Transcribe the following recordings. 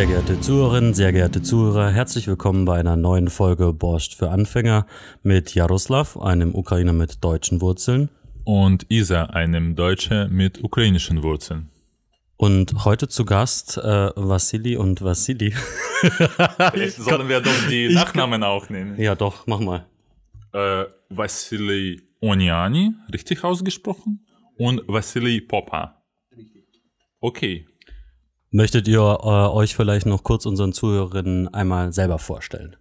Sehr geehrte Zuhörerinnen, sehr geehrte Zuhörer, herzlich willkommen bei einer neuen Folge Borscht für Anfänger mit Jaroslav, einem Ukrainer mit deutschen Wurzeln. Und Isa, einem Deutschen mit ukrainischen Wurzeln. Und heute zu Gast äh, Vassili und Vassili. Vielleicht sollen wir doch die Nachnamen auch nehmen. Ja, doch, mach mal. Äh, Vassili Oniani, richtig ausgesprochen, und Vassili Popa. Richtig. Okay, Möchtet ihr äh, euch vielleicht noch kurz unseren Zuhörerinnen einmal selber vorstellen?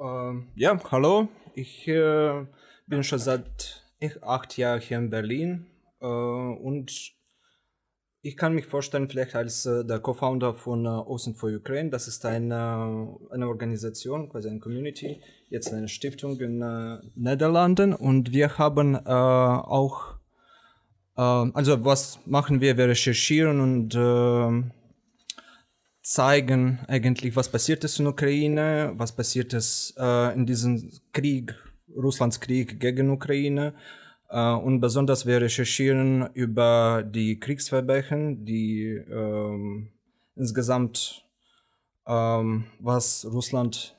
Ähm, ja, hallo. Ich äh, bin schon seit e, acht Jahren hier in Berlin äh, und ich kann mich vorstellen, vielleicht als äh, der Co-Founder von äh, Ocean for Ukraine. Das ist eine, äh, eine Organisation, quasi eine Community, jetzt eine Stiftung in äh, Niederlanden. Und wir haben auch ähm, also was machen wir? Wir recherchieren und äh, zeigen eigentlich, was passiert ist in Ukraine, was passiert ist äh, in diesem Krieg, Russlands Krieg gegen Ukraine. Äh, und besonders wir recherchieren über die Kriegsverbrechen, die ähm, insgesamt ähm, was Russland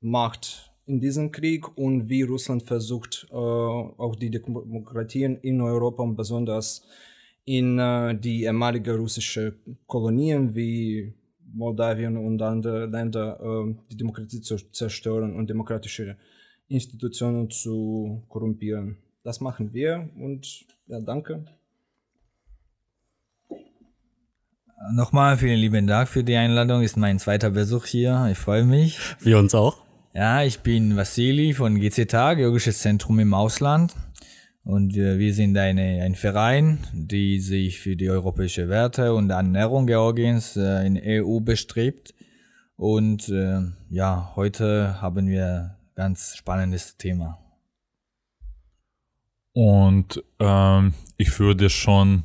macht in diesem Krieg und wie Russland versucht, äh, auch die Demokratien in Europa und besonders in äh, die ehemalige russische Kolonien wie Moldawien und andere Länder äh, die Demokratie zu zerstören und demokratische Institutionen zu korrumpieren. Das machen wir und ja, danke. Nochmal vielen lieben Dank für die Einladung. Ist mein zweiter Besuch hier. Ich freue mich. Wir uns auch. Ja, ich bin Vassili von GCTA, Georgisches Zentrum im Ausland. Und äh, wir sind eine, ein Verein, die sich für die europäische Werte und Annäherung Georgiens äh, in EU bestrebt. Und äh, ja, heute haben wir ein ganz spannendes Thema. Und ähm, ich würde schon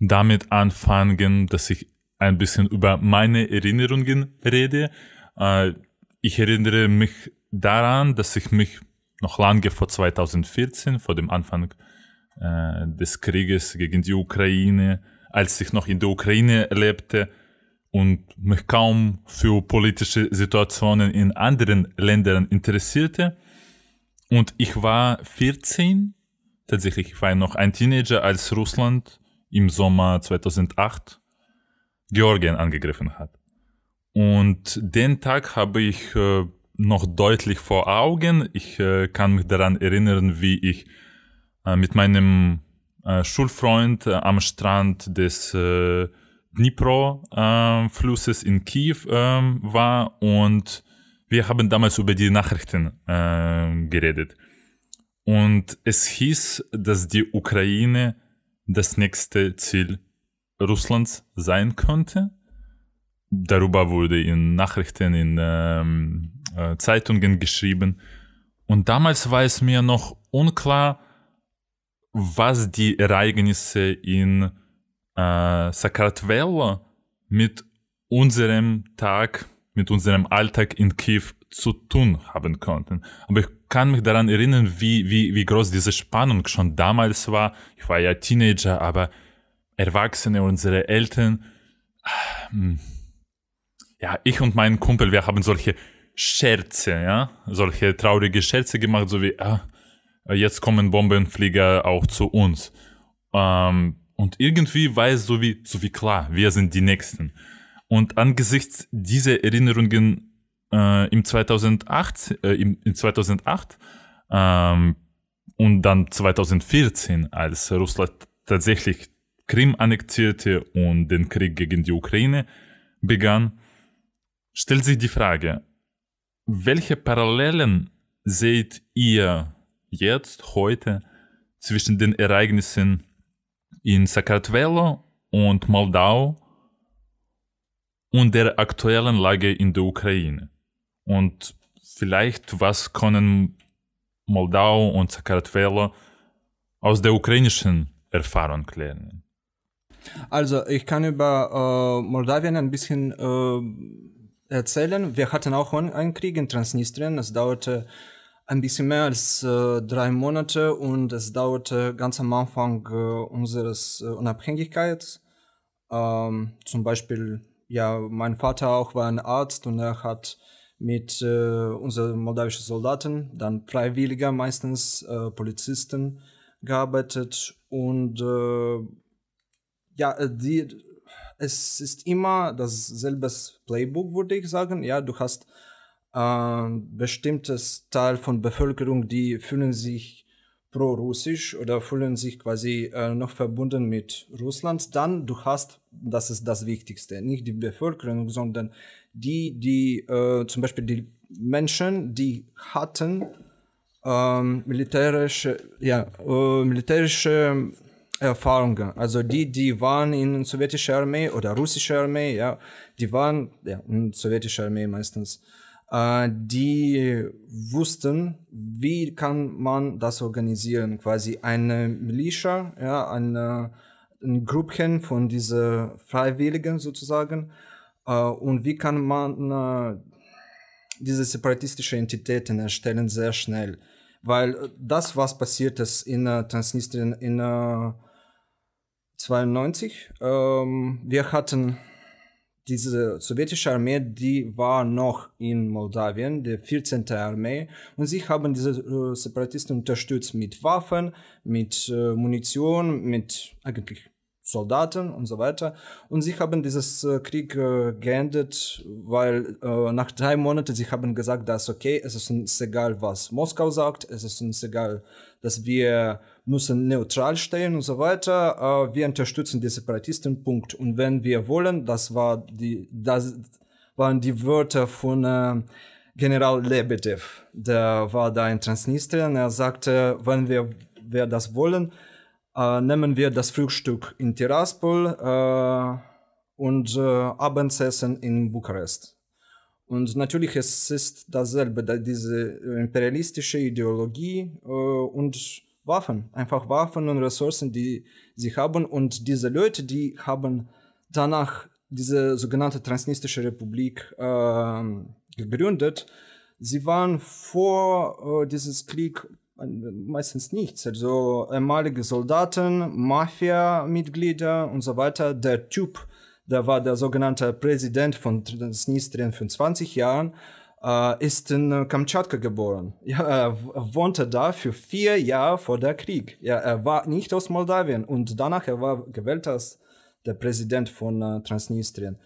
damit anfangen, dass ich ein bisschen über meine Erinnerungen rede. Äh, ich erinnere mich daran, dass ich mich noch lange vor 2014, vor dem Anfang äh, des Krieges gegen die Ukraine, als ich noch in der Ukraine lebte und mich kaum für politische Situationen in anderen Ländern interessierte. Und ich war 14, tatsächlich, ich war noch ein Teenager, als Russland im Sommer 2008 Georgien angegriffen hat. Und den Tag habe ich äh, noch deutlich vor Augen. Ich äh, kann mich daran erinnern, wie ich äh, mit meinem äh, Schulfreund äh, am Strand des äh, Dnipro-Flusses äh, in Kiew war und wir haben damals über die Nachrichten geredet. Und es hieß, dass die Ukraine das nächste Ziel Russlands sein könnte darüber wurde in Nachrichten, in ähm, äh, Zeitungen geschrieben. Und damals war es mir noch unklar, was die Ereignisse in äh, Sakartvelo mit unserem Tag, mit unserem Alltag in Kiew zu tun haben konnten. Aber ich kann mich daran erinnern, wie, wie, wie groß diese Spannung schon damals war. Ich war ja Teenager, aber Erwachsene, unsere Eltern. Äh, ja, ich und mein Kumpel, wir haben solche Scherze, ja, solche traurige Scherze gemacht, so wie, ah, jetzt kommen Bombenflieger auch zu uns. Ähm, und irgendwie war es so wie, so wie klar, wir sind die Nächsten. Und angesichts dieser Erinnerungen äh, im 2008, äh, im, im 2008 ähm, und dann 2014, als Russland tatsächlich Krim annektierte und den Krieg gegen die Ukraine begann, stellt sich die Frage, welche Parallelen seht ihr jetzt, heute, zwischen den Ereignissen in Sakartvelo und Moldau und der aktuellen Lage in der Ukraine? Und vielleicht, was können Moldau und Sakartvelo aus der ukrainischen Erfahrung lernen? Also, ich kann über äh, Moldawien ein bisschen äh erzählen. Wir hatten auch einen Krieg in Transnistrien. Es dauerte ein bisschen mehr als äh, drei Monate und es dauerte ganz am Anfang äh, unseres äh, Unabhängigkeits. Ähm, zum Beispiel, ja, mein Vater auch war ein Arzt und er hat mit äh, unseren moldawischen Soldaten, dann Freiwilliger meistens, äh, Polizisten gearbeitet und äh, ja, die es ist immer dasselbe Playbook, würde ich sagen. Ja, du hast äh, bestimmtes Teil von Bevölkerung, die fühlen sich pro-russisch oder fühlen sich quasi äh, noch verbunden mit Russland, dann du hast, das ist das Wichtigste, nicht die Bevölkerung, sondern die, die äh, zum Beispiel die Menschen, die hatten ähm, militärische, ja, äh, militärische Erfahrungen. Also die, die waren in sowjetischer Armee oder russischer Armee, ja, die waren ja, in sowjetischer Armee meistens. Äh, die wussten, wie kann man das organisieren, quasi eine Militia, ja, eine, ein Gruppchen von diesen Freiwilligen sozusagen. Äh, und wie kann man äh, diese separatistischen Entitäten erstellen sehr schnell. Weil das, was passiert ist in äh, Transnistrien, in äh, 92. Ähm, wir hatten diese sowjetische Armee, die war noch in Moldawien, der 14. Armee, und sie haben diese äh, Separatisten unterstützt mit Waffen, mit äh, Munition, mit eigentlich Soldaten und so weiter. Und sie haben dieses äh, Krieg äh, geendet, weil äh, nach drei Monaten sie haben gesagt, dass okay, es ist uns egal, was Moskau sagt, es ist uns egal, dass wir müssen neutral stehen und so weiter. Äh, wir unterstützen die Separatisten, Punkt. Und wenn wir wollen, das, war die, das waren die Wörter von äh, General Lebedev, der war da in Transnistrien. Er sagte, wenn wir, wir das wollen, äh, nehmen wir das Frühstück in Tiraspol äh, und äh, Abendessen in Bukarest. Und natürlich es ist dasselbe, diese äh, imperialistische Ideologie äh, und Waffen, einfach Waffen und Ressourcen, die sie haben. Und diese Leute, die haben danach diese sogenannte Transnistische Republik äh, gegründet. Sie waren vor äh, dieses Krieg äh, meistens nichts. Also ehemalige Soldaten, Mafia-Mitglieder und so weiter. Der Typ, der war der sogenannte Präsident von Transnistrien für 20 Jahren äh, ist in äh, Kamtschatka geboren. Ja, er wohnte da für vier Jahre vor der Krieg. Ja, er war nicht aus Moldawien und danach er war gewählt als der Präsident von äh, Transnistrien.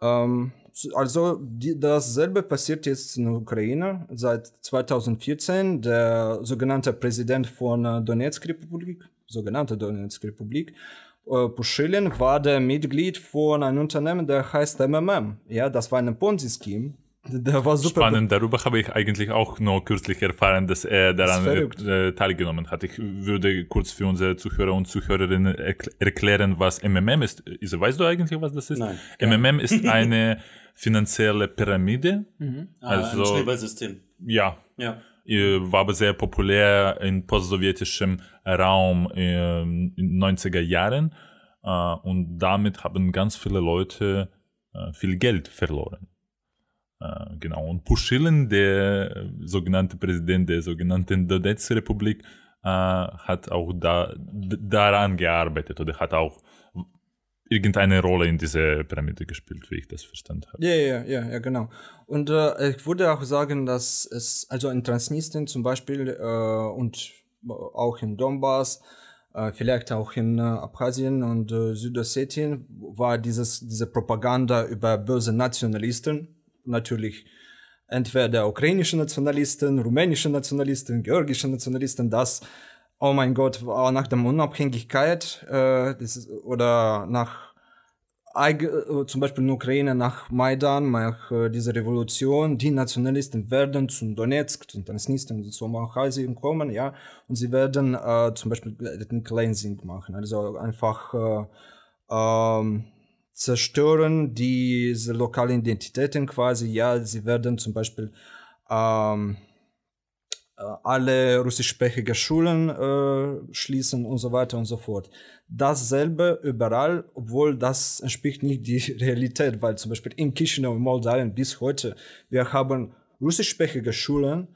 Ähm, also die, dasselbe passiert jetzt in der Ukraine seit 2014. Der sogenannte Präsident von äh, Donetsk-Republik, sogenannte Donetsk-Republik, äh, Puschilin war der Mitglied von einem Unternehmen, der heißt MMM. Ja, das war ein Ponzi-Scheme der war super. Spannend, darüber habe ich eigentlich auch nur kürzlich erfahren, dass er daran das äh, teilgenommen hat. Ich würde kurz für unsere Zuhörer und Zuhörerinnen erkl erklären, was MMM ist. Ise, weißt du eigentlich, was das ist? Nein. MMM ist eine finanzielle Pyramide. Mhm. Ah, ein also Schneeballsystem. Ja. ja. Äh, war aber sehr populär im postsowjetischen Raum äh, in den 90er Jahren. Äh, und damit haben ganz viele Leute äh, viel Geld verloren. Äh, genau. Und Puschilin, der äh, sogenannte Präsident der sogenannten Donetsk-Republik, äh, hat auch da, daran gearbeitet oder hat auch irgendeine Rolle in dieser Pyramide gespielt, wie ich das verstanden habe. Ja, ja, ja, ja, genau. Und äh, ich würde auch sagen, dass es, also in Transnistrien zum Beispiel äh, und auch in Donbass, äh, vielleicht auch in Abkhazien und Südossetien, war dieses, diese Propaganda über böse Nationalisten natürlich entweder ukrainische Nationalisten, rumänische Nationalisten, georgische Nationalisten, das, oh mein Gott, nach der Unabhängigkeit äh, das, oder nach äh, zum Beispiel in Ukraine nach Maidan, nach äh, dieser Revolution, die Nationalisten werden zu Donetsk, zu Transnistrien, zu Abkhazien kommen, ja, und sie werden äh, zum Beispiel den Cleansing machen, also einfach äh, ähm, zerstören diese lokalen Identitäten quasi. Ja, sie werden zum Beispiel ähm, äh, alle russischsprachige Schulen äh, schließen und so weiter und so fort. Dasselbe überall, obwohl das entspricht nicht die Realität, weil zum Beispiel in Chisinau und Moldawien bis heute, wir haben russischsprachige Schulen,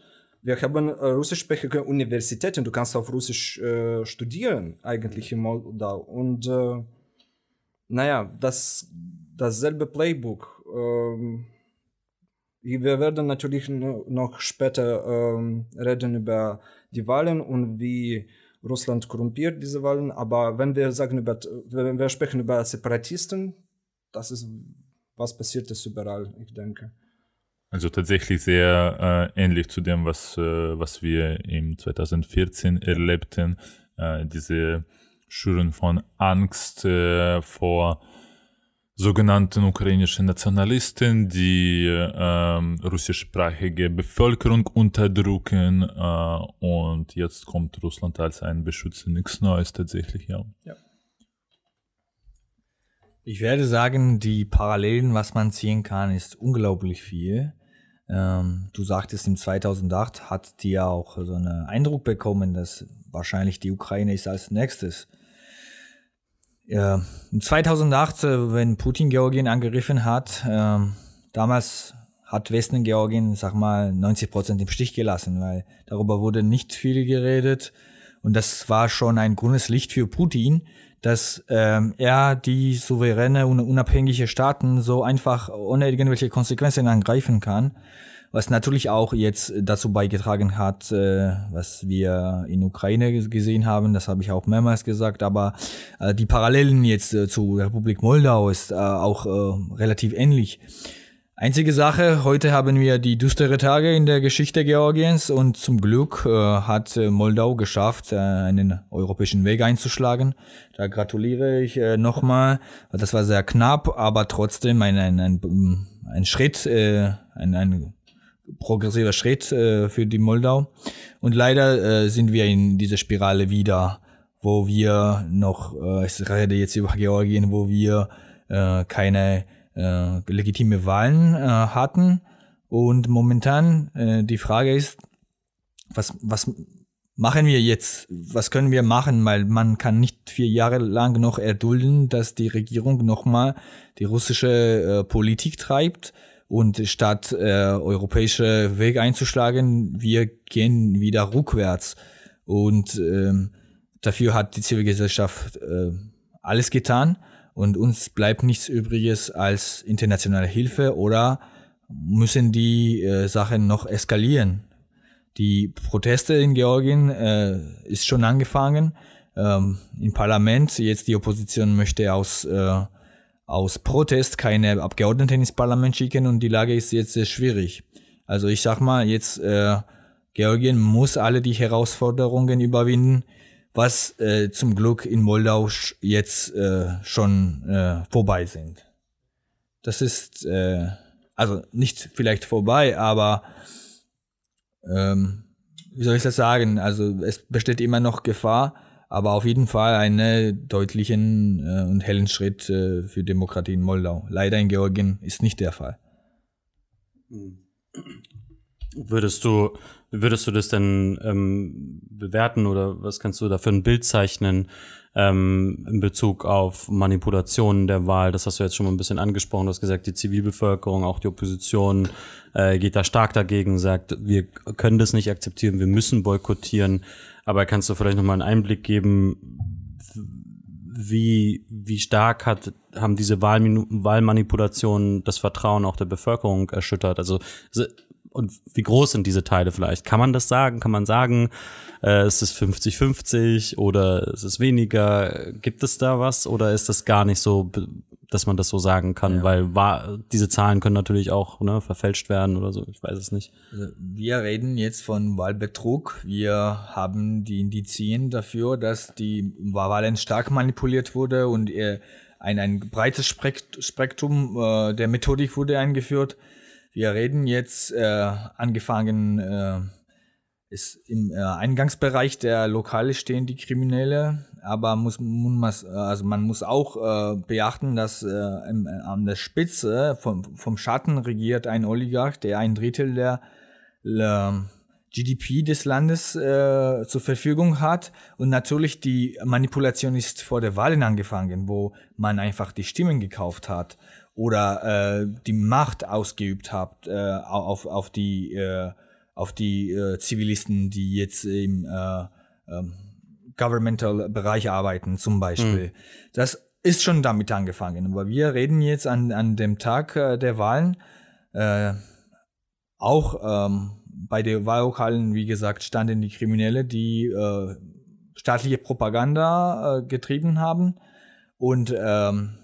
wir haben äh, russischsprachige Universitäten, du kannst auf Russisch äh, studieren eigentlich in Moldau und äh, naja, das, dasselbe Playbook. Ähm, wir werden natürlich noch später ähm, reden über die Wahlen und wie Russland korrumpiert diese Wahlen. Aber wenn wir sagen über, wenn wir sprechen über Separatisten, das ist was passiert ist überall, ich denke. Also tatsächlich sehr äh, ähnlich zu dem, was, äh, was wir im 2014 erlebten. Äh, diese Schüren von Angst äh, vor sogenannten ukrainischen Nationalisten, die ähm, russischsprachige Bevölkerung unterdrücken. Äh, und jetzt kommt Russland als ein Beschützer. Nichts Neues tatsächlich, ja. ja. Ich werde sagen, die Parallelen, was man ziehen kann, ist unglaublich viel. Ähm, du sagtest, im 2008 hat die ja auch so einen Eindruck bekommen, dass wahrscheinlich die Ukraine ist als nächstes ja, 2008, äh, wenn Putin Georgien angegriffen hat, ähm, damals hat Westen Georgien, sag mal, 90 Prozent im Stich gelassen, weil darüber wurde nicht viel geredet. Und das war schon ein grünes Licht für Putin, dass ähm, er die souveräne und unabhängige Staaten so einfach ohne irgendwelche Konsequenzen angreifen kann was natürlich auch jetzt dazu beigetragen hat, äh, was wir in Ukraine gesehen haben, das habe ich auch mehrmals gesagt, aber äh, die Parallelen jetzt äh, zu Republik Moldau ist auch relativ ähnlich. Einzige Sache, heute haben wir die düstere Tage in der Geschichte Georgiens und zum Glück äh, hat Moldau geschafft, äh, einen europäischen Weg einzuschlagen. Da gratuliere ich äh, nochmal. Das war sehr knapp, aber trotzdem ein, ein, ein, ein Schritt, ein, ein progressiver Schritt äh, für die Moldau. Und leider äh, sind wir in dieser Spirale wieder, wo wir noch, äh, ich rede jetzt über Georgien, wo wir äh, keine äh, legitime Wahlen äh, hatten. Und momentan äh, die Frage ist, was, was machen wir jetzt? Was können wir machen? Weil man kann nicht vier Jahre lang noch erdulden, dass die Regierung nochmal die russische äh, Politik treibt und statt äh, europäische Weg einzuschlagen, wir gehen wieder rückwärts. Und ähm, dafür hat die Zivilgesellschaft äh, alles getan. Und uns bleibt nichts Übriges als internationale Hilfe oder müssen die äh, Sachen noch eskalieren. Die Proteste in Georgien äh, ist schon angefangen. Ähm, Im Parlament, jetzt die Opposition möchte aus äh, aus Protest keine Abgeordneten ins Parlament schicken und die Lage ist jetzt sehr äh, schwierig. Also ich sag mal, jetzt äh, Georgien muss alle die Herausforderungen überwinden, was äh, zum Glück in Moldau jetzt äh, schon äh, vorbei sind. Das ist äh, also nicht vielleicht vorbei, aber ähm, wie soll ich das sagen? Also es besteht immer noch Gefahr, aber auf jeden Fall einen äh, deutlichen äh, und hellen Schritt äh, für Demokratie in Moldau. Leider in Georgien ist nicht der Fall. Hm. Würdest du, würdest du das denn ähm, bewerten oder was kannst du da für ein Bild zeichnen ähm, in Bezug auf Manipulationen der Wahl? Das hast du jetzt schon mal ein bisschen angesprochen. Du hast gesagt, die Zivilbevölkerung, auch die Opposition äh, geht da stark dagegen, sagt, wir können das nicht akzeptieren, wir müssen boykottieren. Aber kannst du vielleicht nochmal einen Einblick geben, wie, wie stark hat, haben diese Wahlmin Wahlmanipulationen das Vertrauen auch der Bevölkerung erschüttert? Also, also und wie groß sind diese Teile vielleicht? Kann man das sagen? Kann man sagen, äh, es ist 50-50 oder es ist weniger? Gibt es da was oder ist das gar nicht so, dass man das so sagen kann? Ja. Weil war, diese Zahlen können natürlich auch ne, verfälscht werden oder so, ich weiß es nicht. Also, wir reden jetzt von Wahlbetrug. Wir haben die Indizien dafür, dass die Wahl stark manipuliert wurde und äh, ein, ein breites Spektrum äh, der Methodik wurde eingeführt wir reden jetzt äh, angefangen, äh, ist im äh, Eingangsbereich der Lokale stehen die Kriminelle, aber muss, muss also man muss auch äh, beachten, dass äh, im, äh, an der Spitze vom, vom Schatten regiert ein Oligarch, der ein Drittel der, der ähm, GDP des Landes äh, zur Verfügung hat. Und natürlich die Manipulation ist vor der Wahlen angefangen, wo man einfach die Stimmen gekauft hat oder äh, die Macht ausgeübt habt äh, auf, auf die, äh, auf die äh, Zivilisten, die jetzt im äh, ähm, Governmental-Bereich arbeiten, zum Beispiel. Mhm. Das ist schon damit angefangen. Aber wir reden jetzt an, an dem Tag äh, der Wahlen auch ähm, bei den Wahllokalen, wie gesagt, standen die Kriminelle, die staatliche Propaganda getrieben haben und ähm,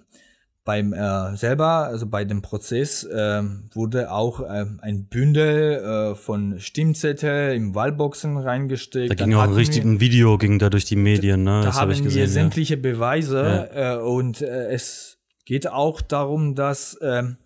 beim äh, selber, also bei dem Prozess, äh, wurde auch äh, ein Bündel äh, von Stimmzettel im Wahlboxen reingesteckt. Da ging Dann auch ein richtiges Video ging da durch die Medien, ne? Da das habe ich gesehen. Wir sämtliche ja. Beweise ja. Äh, und äh, es geht auch darum, dass ähm,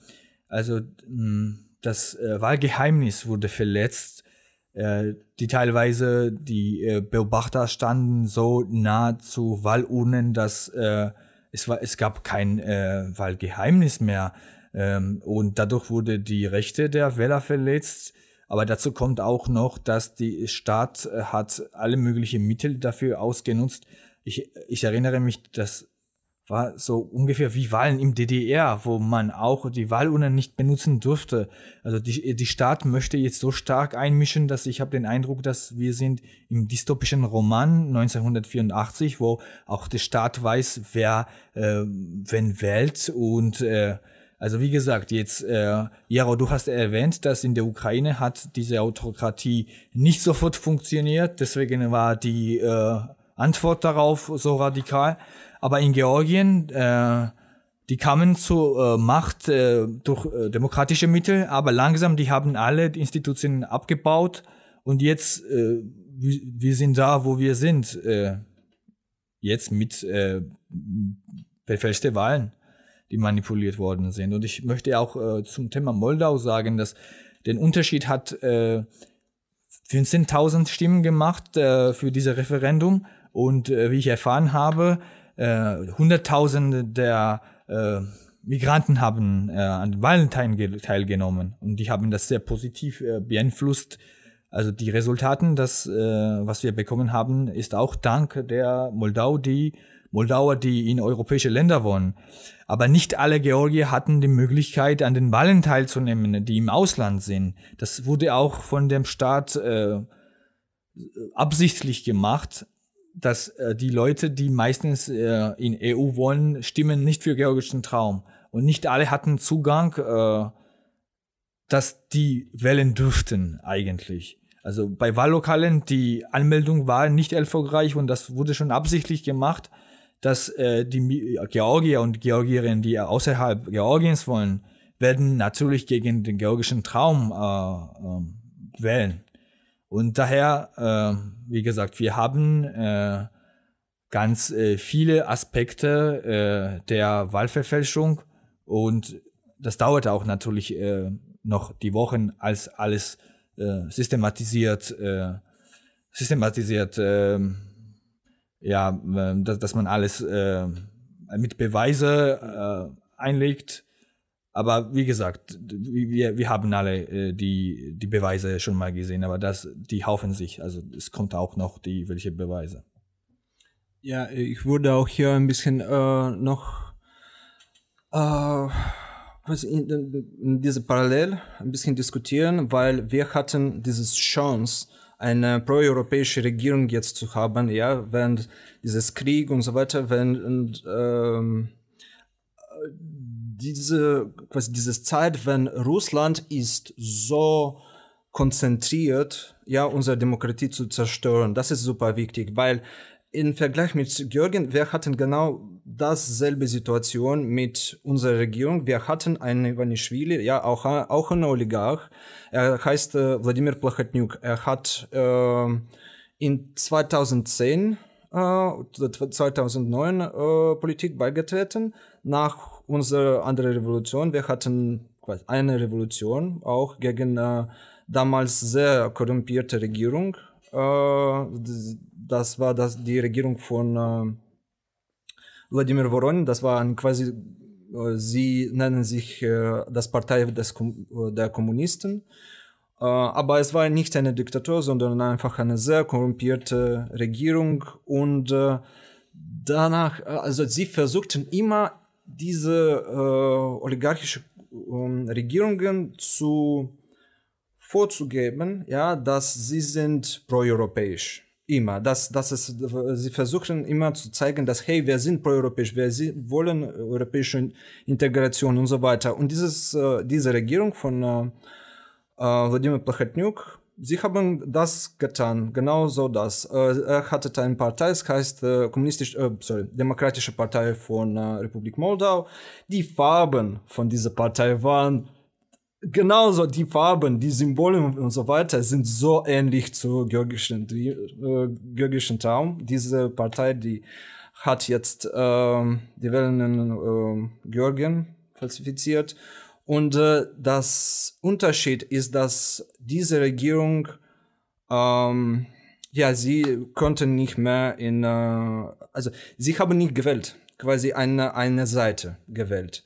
also mh, hm, das äh, Wahlgeheimnis wurde verletzt. äh, die teilweise die äh, Beobachter standen so nah zu Wahlurnen, dass äh, es, war, es gab kein äh, Wahlgeheimnis mehr. Ähm, und dadurch wurde die Rechte der Wähler verletzt. Aber dazu kommt auch noch, dass der Staat äh, hat alle möglichen Mittel dafür ausgenutzt. Ich, ich erinnere mich, dass war so ungefähr wie Wahlen im DDR, wo man auch die Wahlurnen nicht benutzen durfte. Also die, die Staat möchte jetzt so stark einmischen, dass ich habe den Eindruck, dass wir sind im dystopischen Roman 1984, wo auch der Staat weiß, wer äh, wenn wählt und äh, also wie gesagt, jetzt, äh, Jaro, du hast erwähnt, dass in der Ukraine hat diese Autokratie nicht sofort funktioniert, deswegen war die äh, Antwort darauf so radikal. Aber in Georgien, äh, die kamen zur äh, Macht äh, durch äh, demokratische Mittel, aber langsam, die haben alle die Institutionen abgebaut und jetzt, äh, wir, wir sind da, wo wir sind. Äh, jetzt mit äh, verfälschte Wahlen, die manipuliert worden sind. Und ich möchte auch äh, zum Thema Moldau sagen, dass den Unterschied hat äh, 15.000 Stimmen gemacht äh, für dieses Referendum. Und äh, wie ich erfahren habe, äh, Hunderttausende der äh, Migranten haben äh, an Valentine teilgenommen und die haben das sehr positiv äh, beeinflusst. Also die Resultaten, das, äh, was wir bekommen haben, ist auch dank der Moldau, die Moldauer, die in europäische Länder wohnen. Aber nicht alle Georgier hatten die Möglichkeit, an den Wahlen teilzunehmen, die im Ausland sind. Das wurde auch von dem Staat äh, absichtlich gemacht, dass äh, die Leute, die meistens äh, in EU wollen, stimmen nicht für georgischen Traum. Und nicht alle hatten Zugang, äh, dass die wählen dürften eigentlich. Also bei Wahllokalen, die Anmeldung war nicht erfolgreich und das wurde schon absichtlich gemacht, dass äh, die Georgier und Georgierinnen, die außerhalb Georgiens wollen, werden natürlich gegen den georgischen Traum äh, äh, wählen. Und daher, äh, wie gesagt, wir haben äh, ganz äh, viele Aspekte äh, der Wahlverfälschung und das dauert auch natürlich äh, noch die Wochen, als alles äh, systematisiert, systematisiert, ähm, ja, dass, dass, man alles mit Beweise einlegt aber wie gesagt, wir, wir haben alle äh, die, die Beweise schon mal gesehen, aber das, die haufen sich. Also es kommt auch noch die, welche Beweise. Ja, äh, ich würde auch hier ein bisschen äh, noch äh, was in, in diese Parallel ein bisschen diskutieren, weil wir hatten diese Chance, eine proeuropäische Regierung jetzt zu haben, ja, während dieses Krieg und so weiter, wenn und, ähm, diese, quasi diese Zeit, wenn Russland ist so konzentriert, ja, unsere Demokratie zu zerstören. Das ist super wichtig, weil im Vergleich mit Georgien, wir hatten genau dasselbe Situation mit unserer Regierung. Wir hatten einen Ivanischvili, ja, auch, auch ein Oligarch. Er heißt äh, Wladimir Plachatnyuk. Er hat ähm, äh, in 2010 äh, 2009 äh, Politik beigetreten, nach unsere andere Revolution, wir hatten eine Revolution auch gegen äh, damals sehr korrumpierte Regierung. Äh, das war das, die Regierung von äh, Wladimir Voronin, das war ein quasi äh, sie nennen sich das Partei des, der Kommunisten. aber es war nicht eine Diktatur, sondern einfach eine sehr korrumpierte Regierung. Und danach, also sie versuchten immer diese äh, oligarchische äh, Regierungen zu vorzugeben, ja, dass sie sind proeuropäisch immer, dass, dass es, sie versuchen immer zu zeigen, dass, hey, wir sind proeuropäisch, wir wollen europäische Integration und so weiter. Und dieses, äh, diese Regierung von äh, äh Wladimir Plachatnyuk sie haben das getan, genau so das. Äh, er hatte eine Partei, es heißt äh, kommunistisch, äh, sorry, Demokratische Partei von äh, Republik Moldau. Die Farben von dieser Partei waren genauso, die Farben, die Symbole und so weiter sind so ähnlich zu georgischen, die, äh, georgischen Traum. Diese Partei, die hat jetzt äh, die Wellen in äh, Georgien falsifiziert und äh, das Unterschied ist, dass diese Regierung, ähm, ja, sie konnten nicht mehr in, äh, also sie haben nicht gewählt, quasi eine, eine Seite gewählt.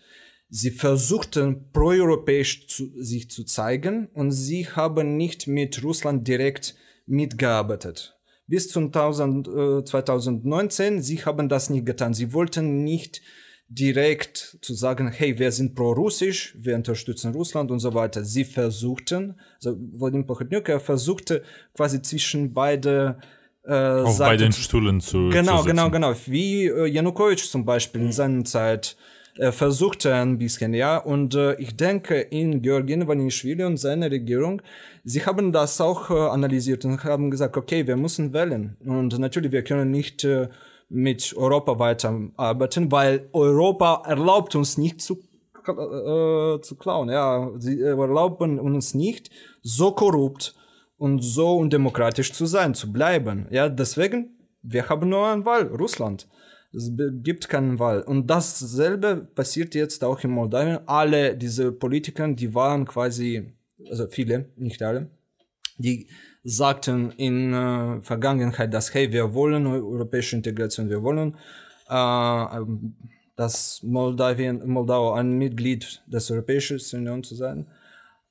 Sie versuchten proeuropäisch zu, sich zu zeigen und sie haben nicht mit Russland direkt mitgearbeitet. Bis 2000, äh, 2019, sie haben das nicht getan. Sie wollten nicht äh, direkt zu sagen, hey, wir sind pro-russisch, wir unterstützen Russland und so weiter. Sie versuchten, also Wladimir er versuchte quasi zwischen beide äh, Auf Seiten beiden Stühlen zu Genau, zu genau, genau. genau. Wie äh, Janukowitsch zum Beispiel in mhm. seiner Zeit äh, versuchte ein bisschen, ja. Und äh, ich denke, in Georgien, Vanishvili und seine Regierung, sie haben das auch äh, analysiert und haben gesagt, okay, wir müssen wählen. Und natürlich, wir können nicht äh, mit Europa weiterarbeiten, weil Europa erlaubt uns nicht zu, äh, zu klauen. Ja, sie erlauben uns nicht, so korrupt und so undemokratisch zu sein, zu bleiben. Ja, deswegen, wir haben nur eine Wahl, Russland. Es gibt keinen Wahl. Und dasselbe passiert jetzt auch in Moldawien. Alle diese Politiker, die waren quasi, also viele, nicht alle, die sagten in äh, Vergangenheit, dass hey, wir wollen europäische Integration, wir wollen, äh, ähm, dass Moldawien, Moldau ein Mitglied des Europäischen Union zu sein.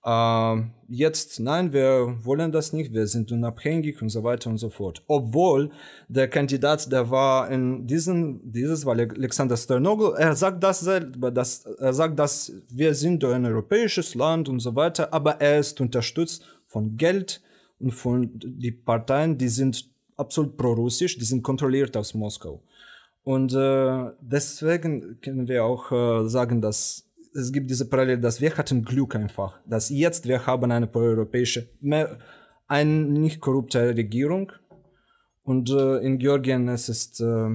Äh, jetzt nein, wir wollen das nicht, wir sind unabhängig und so weiter und so fort. Obwohl der Kandidat, der war in diesem, dieses war Alexander Sternogel, er sagt das selber, dass, er sagt, dass wir sind ein europäisches Land und so weiter, aber er ist unterstützt von Geld, und von die Parteien, die sind absolut prorussisch, die sind kontrolliert aus Moskau. Und äh, deswegen können wir auch äh, sagen, dass es gibt diese Parallele, dass wir hatten Glück einfach, dass jetzt wir haben eine proeuropäische, eine nicht korrupte Regierung und äh, in Georgien es ist äh,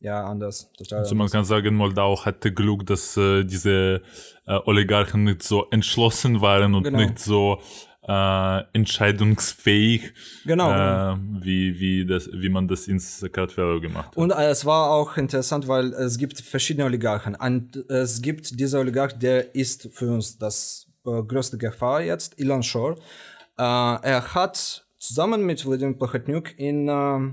ja anders. Total also man anders. kann sagen, Moldau hatte Glück, dass äh, diese äh, Oligarchen nicht so entschlossen waren und genau. nicht so äh, entscheidungsfähig, genau. Äh, genau. wie, wie, das, wie man das in Kartvello gemacht hat. Und äh, es war auch interessant, weil es gibt verschiedene Oligarchen. Und es gibt dieser Oligarch, der ist für uns das äh, größte Gefahr jetzt, Ilan Shor. Äh, er hat zusammen mit Vladimir Plachotniuk in, äh,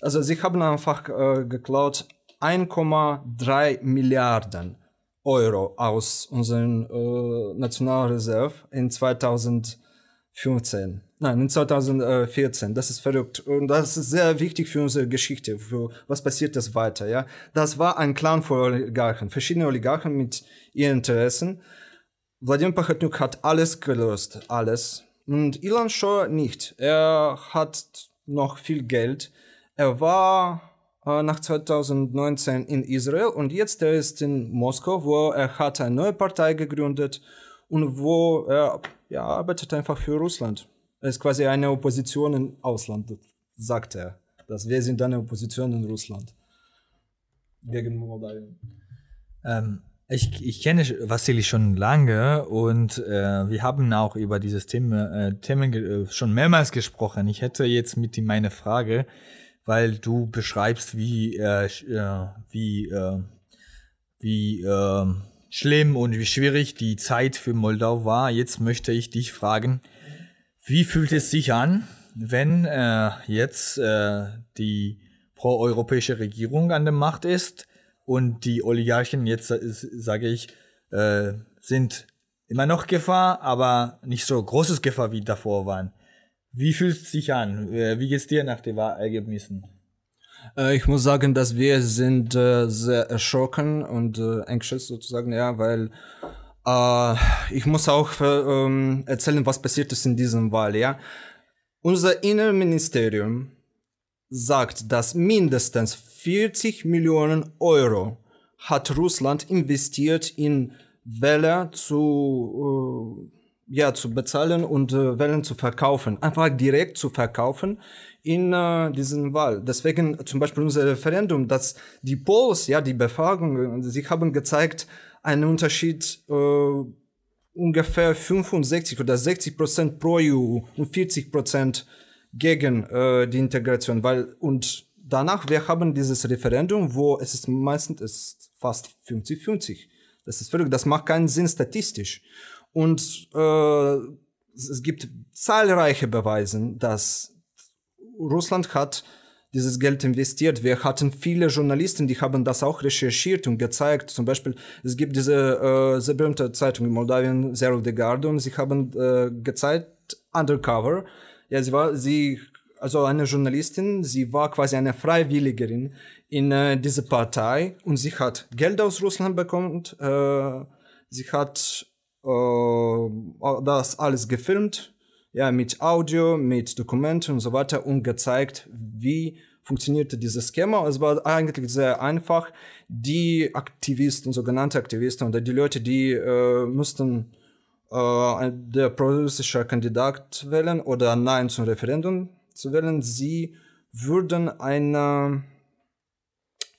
also sie haben einfach geklaut 1,3 Milliarden Euro aus unseren äh, Nationalreserve in 2000 2015. Nein, in 2014. Das ist verrückt. Und das ist sehr wichtig für unsere Geschichte, für was passiert das weiter, ja. Das war ein Clan von Oligarchen, verschiedene Oligarchen mit ihren Interessen. Wladimir Pachatnuk hat alles gelöst, alles. Und Ilan Schor nicht. Er hat noch viel Geld. Er war äh, nach 2019 in Israel und jetzt er ist in Moskau, wo er hat eine neue Partei gegründet und wo er ja, arbeitet einfach für Russland. Er ist quasi eine Opposition im Ausland, sagt er. Dass wir sind eine Opposition in Russland. Gegen Moldawien. Ähm, ich, ich, kenne Vassili schon lange und äh, wir haben auch über dieses Thema äh, Themen äh, schon mehrmals gesprochen. Ich hätte jetzt mit ihm meine Frage, weil du beschreibst, wie, äh, äh, wie, äh, wie ähm, schlimm und wie schwierig die Zeit für Moldau war, jetzt möchte ich dich fragen, wie fühlt es sich an, wenn äh, jetzt äh, die proeuropäische Regierung an der Macht ist und die Oligarchen jetzt, sage ich, äh, sind immer noch Gefahr, aber nicht so großes Gefahr wie davor waren. Wie fühlt es sich an? Äh, wie geht es dir nach den Wahlergebnissen? Äh, ich muss sagen, dass wir sind äh, sehr erschrocken und äh, anxious sozusagen, ja, weil äh, ich muss auch äh, ähm, erzählen, was passiert ist in diesem Wahl, ja. Unser Innenministerium sagt, dass mindestens 40 Millionen Euro hat Russland investiert in Wähler zu, äh, ja, zu bezahlen und äh, Wählen zu verkaufen, einfach direkt zu verkaufen in äh, diesen Wahl. Deswegen äh, zum Beispiel unser Referendum, dass die Polls, ja, die Befragung, sie haben gezeigt, einen Unterschied äh, ungefähr 65 oder 60 Prozent pro EU und 40 Prozent gegen äh, die Integration, weil und danach wir haben dieses Referendum, wo es ist meistens ist fast 50-50. Das ist völlig, das macht keinen Sinn statistisch. Und äh, es gibt zahlreiche Beweise, dass Russland hat dieses Geld investiert. Wir hatten viele Journalisten, die haben das auch recherchiert und gezeigt. Zum Beispiel, es gibt diese äh, sehr berühmte Zeitung in Moldawien, Zero de Guardian. Sie haben äh, gezeigt, undercover. Ja, sie war, sie, also eine Journalistin, sie war quasi eine Freiwilligerin in äh, diese Partei und sie hat Geld aus Russland bekommen. Äh, sie hat äh, das alles gefilmt ja, mit Audio, mit Dokumenten und so weiter und gezeigt, wie funktionierte dieses Schema. Es war eigentlich sehr einfach. Die Aktivisten, sogenannte Aktivisten oder die Leute, die äh, mussten äh, der prorussische Kandidat wählen oder Nein zum Referendum zu wählen, sie würden ein äh,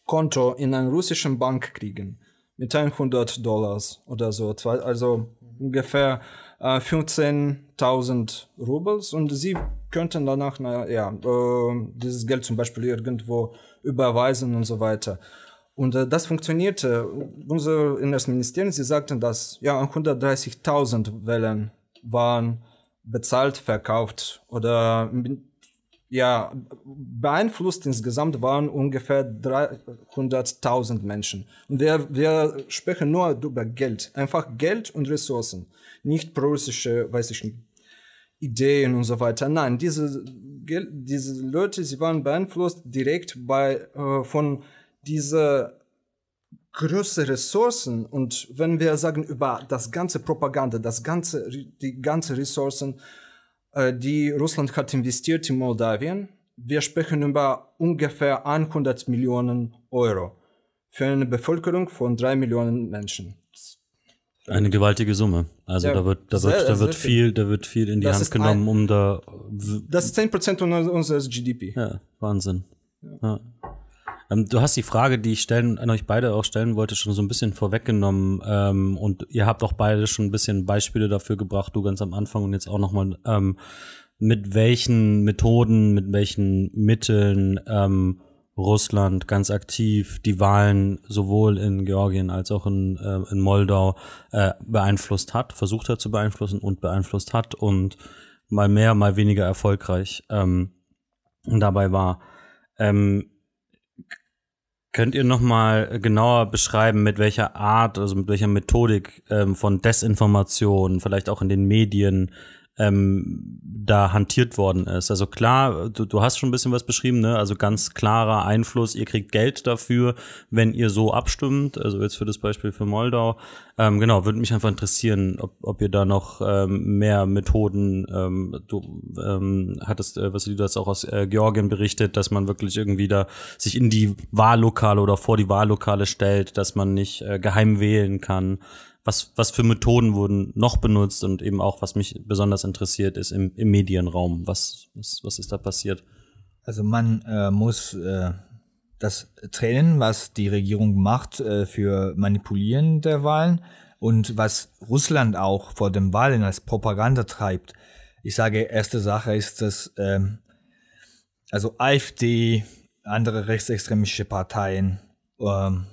Konto in einer russischen Bank kriegen mit 100 Dollars oder so. Also ungefähr 15.000 äh, Rubels und sie könnten danach na, ja, äh, dieses Geld zum Beispiel irgendwo überweisen und so weiter. Und äh, das funktionierte. Unser Innenministerium, sie sagten, dass ja 130.000 Wellen waren bezahlt, verkauft oder ja, beeinflusst insgesamt waren ungefähr 300.000 Menschen. Und wir, wir sprechen nur über Geld, einfach Geld und Ressourcen nicht prorussische, weiß ich nicht, Ideen und so weiter. Nein, diese, diese Leute, sie waren beeinflusst direkt bei, äh, von dieser größere Ressourcen und wenn wir sagen über das ganze Propaganda, das ganze, die ganze Ressourcen, äh, die Russland hat investiert in Moldawien, wir sprechen über ungefähr 100 Millionen Euro für eine Bevölkerung von drei Millionen Menschen. Eine gewaltige Summe. Also ja, da wird, da sehr, wird, da wird viel, da wird viel in die das Hand genommen, ein, um da. Das ist 10% unseres GDP. Ja, Wahnsinn. Ja. Ähm, du hast die Frage, die ich stellen, an euch beide auch stellen wollte, schon so ein bisschen vorweggenommen. Ähm, und ihr habt auch beide schon ein bisschen Beispiele dafür gebracht, du ganz am Anfang und jetzt auch nochmal, ähm, mit welchen Methoden, mit welchen Mitteln ähm, Russland ganz aktiv die Wahlen sowohl in Georgien als auch in, äh, in Moldau äh, beeinflusst hat, versucht hat zu beeinflussen und beeinflusst hat und mal mehr, mal weniger erfolgreich ähm, dabei war. Ähm, könnt ihr nochmal genauer beschreiben, mit welcher Art, also mit welcher Methodik ähm, von Desinformation, vielleicht auch in den Medien, ähm, da hantiert worden ist. Also klar, du, du hast schon ein bisschen was beschrieben, ne? also ganz klarer Einfluss, ihr kriegt Geld dafür, wenn ihr so abstimmt, also jetzt für das Beispiel für Moldau. Ähm, genau, würde mich einfach interessieren, ob, ob ihr da noch ähm, mehr Methoden, ähm, du ähm, hattest, äh, was du das auch aus äh, Georgien berichtet, dass man wirklich irgendwie da sich in die Wahllokale oder vor die Wahllokale stellt, dass man nicht äh, geheim wählen kann was, was für Methoden wurden noch benutzt und eben auch, was mich besonders interessiert, ist im, im Medienraum. Was, was, was ist da passiert? Also man äh, muss äh, das trennen, was die Regierung macht äh, für Manipulieren der Wahlen und was Russland auch vor den Wahlen als Propaganda treibt. Ich sage, erste Sache ist, dass ähm, also AfD, andere rechtsextremische Parteien, ähm,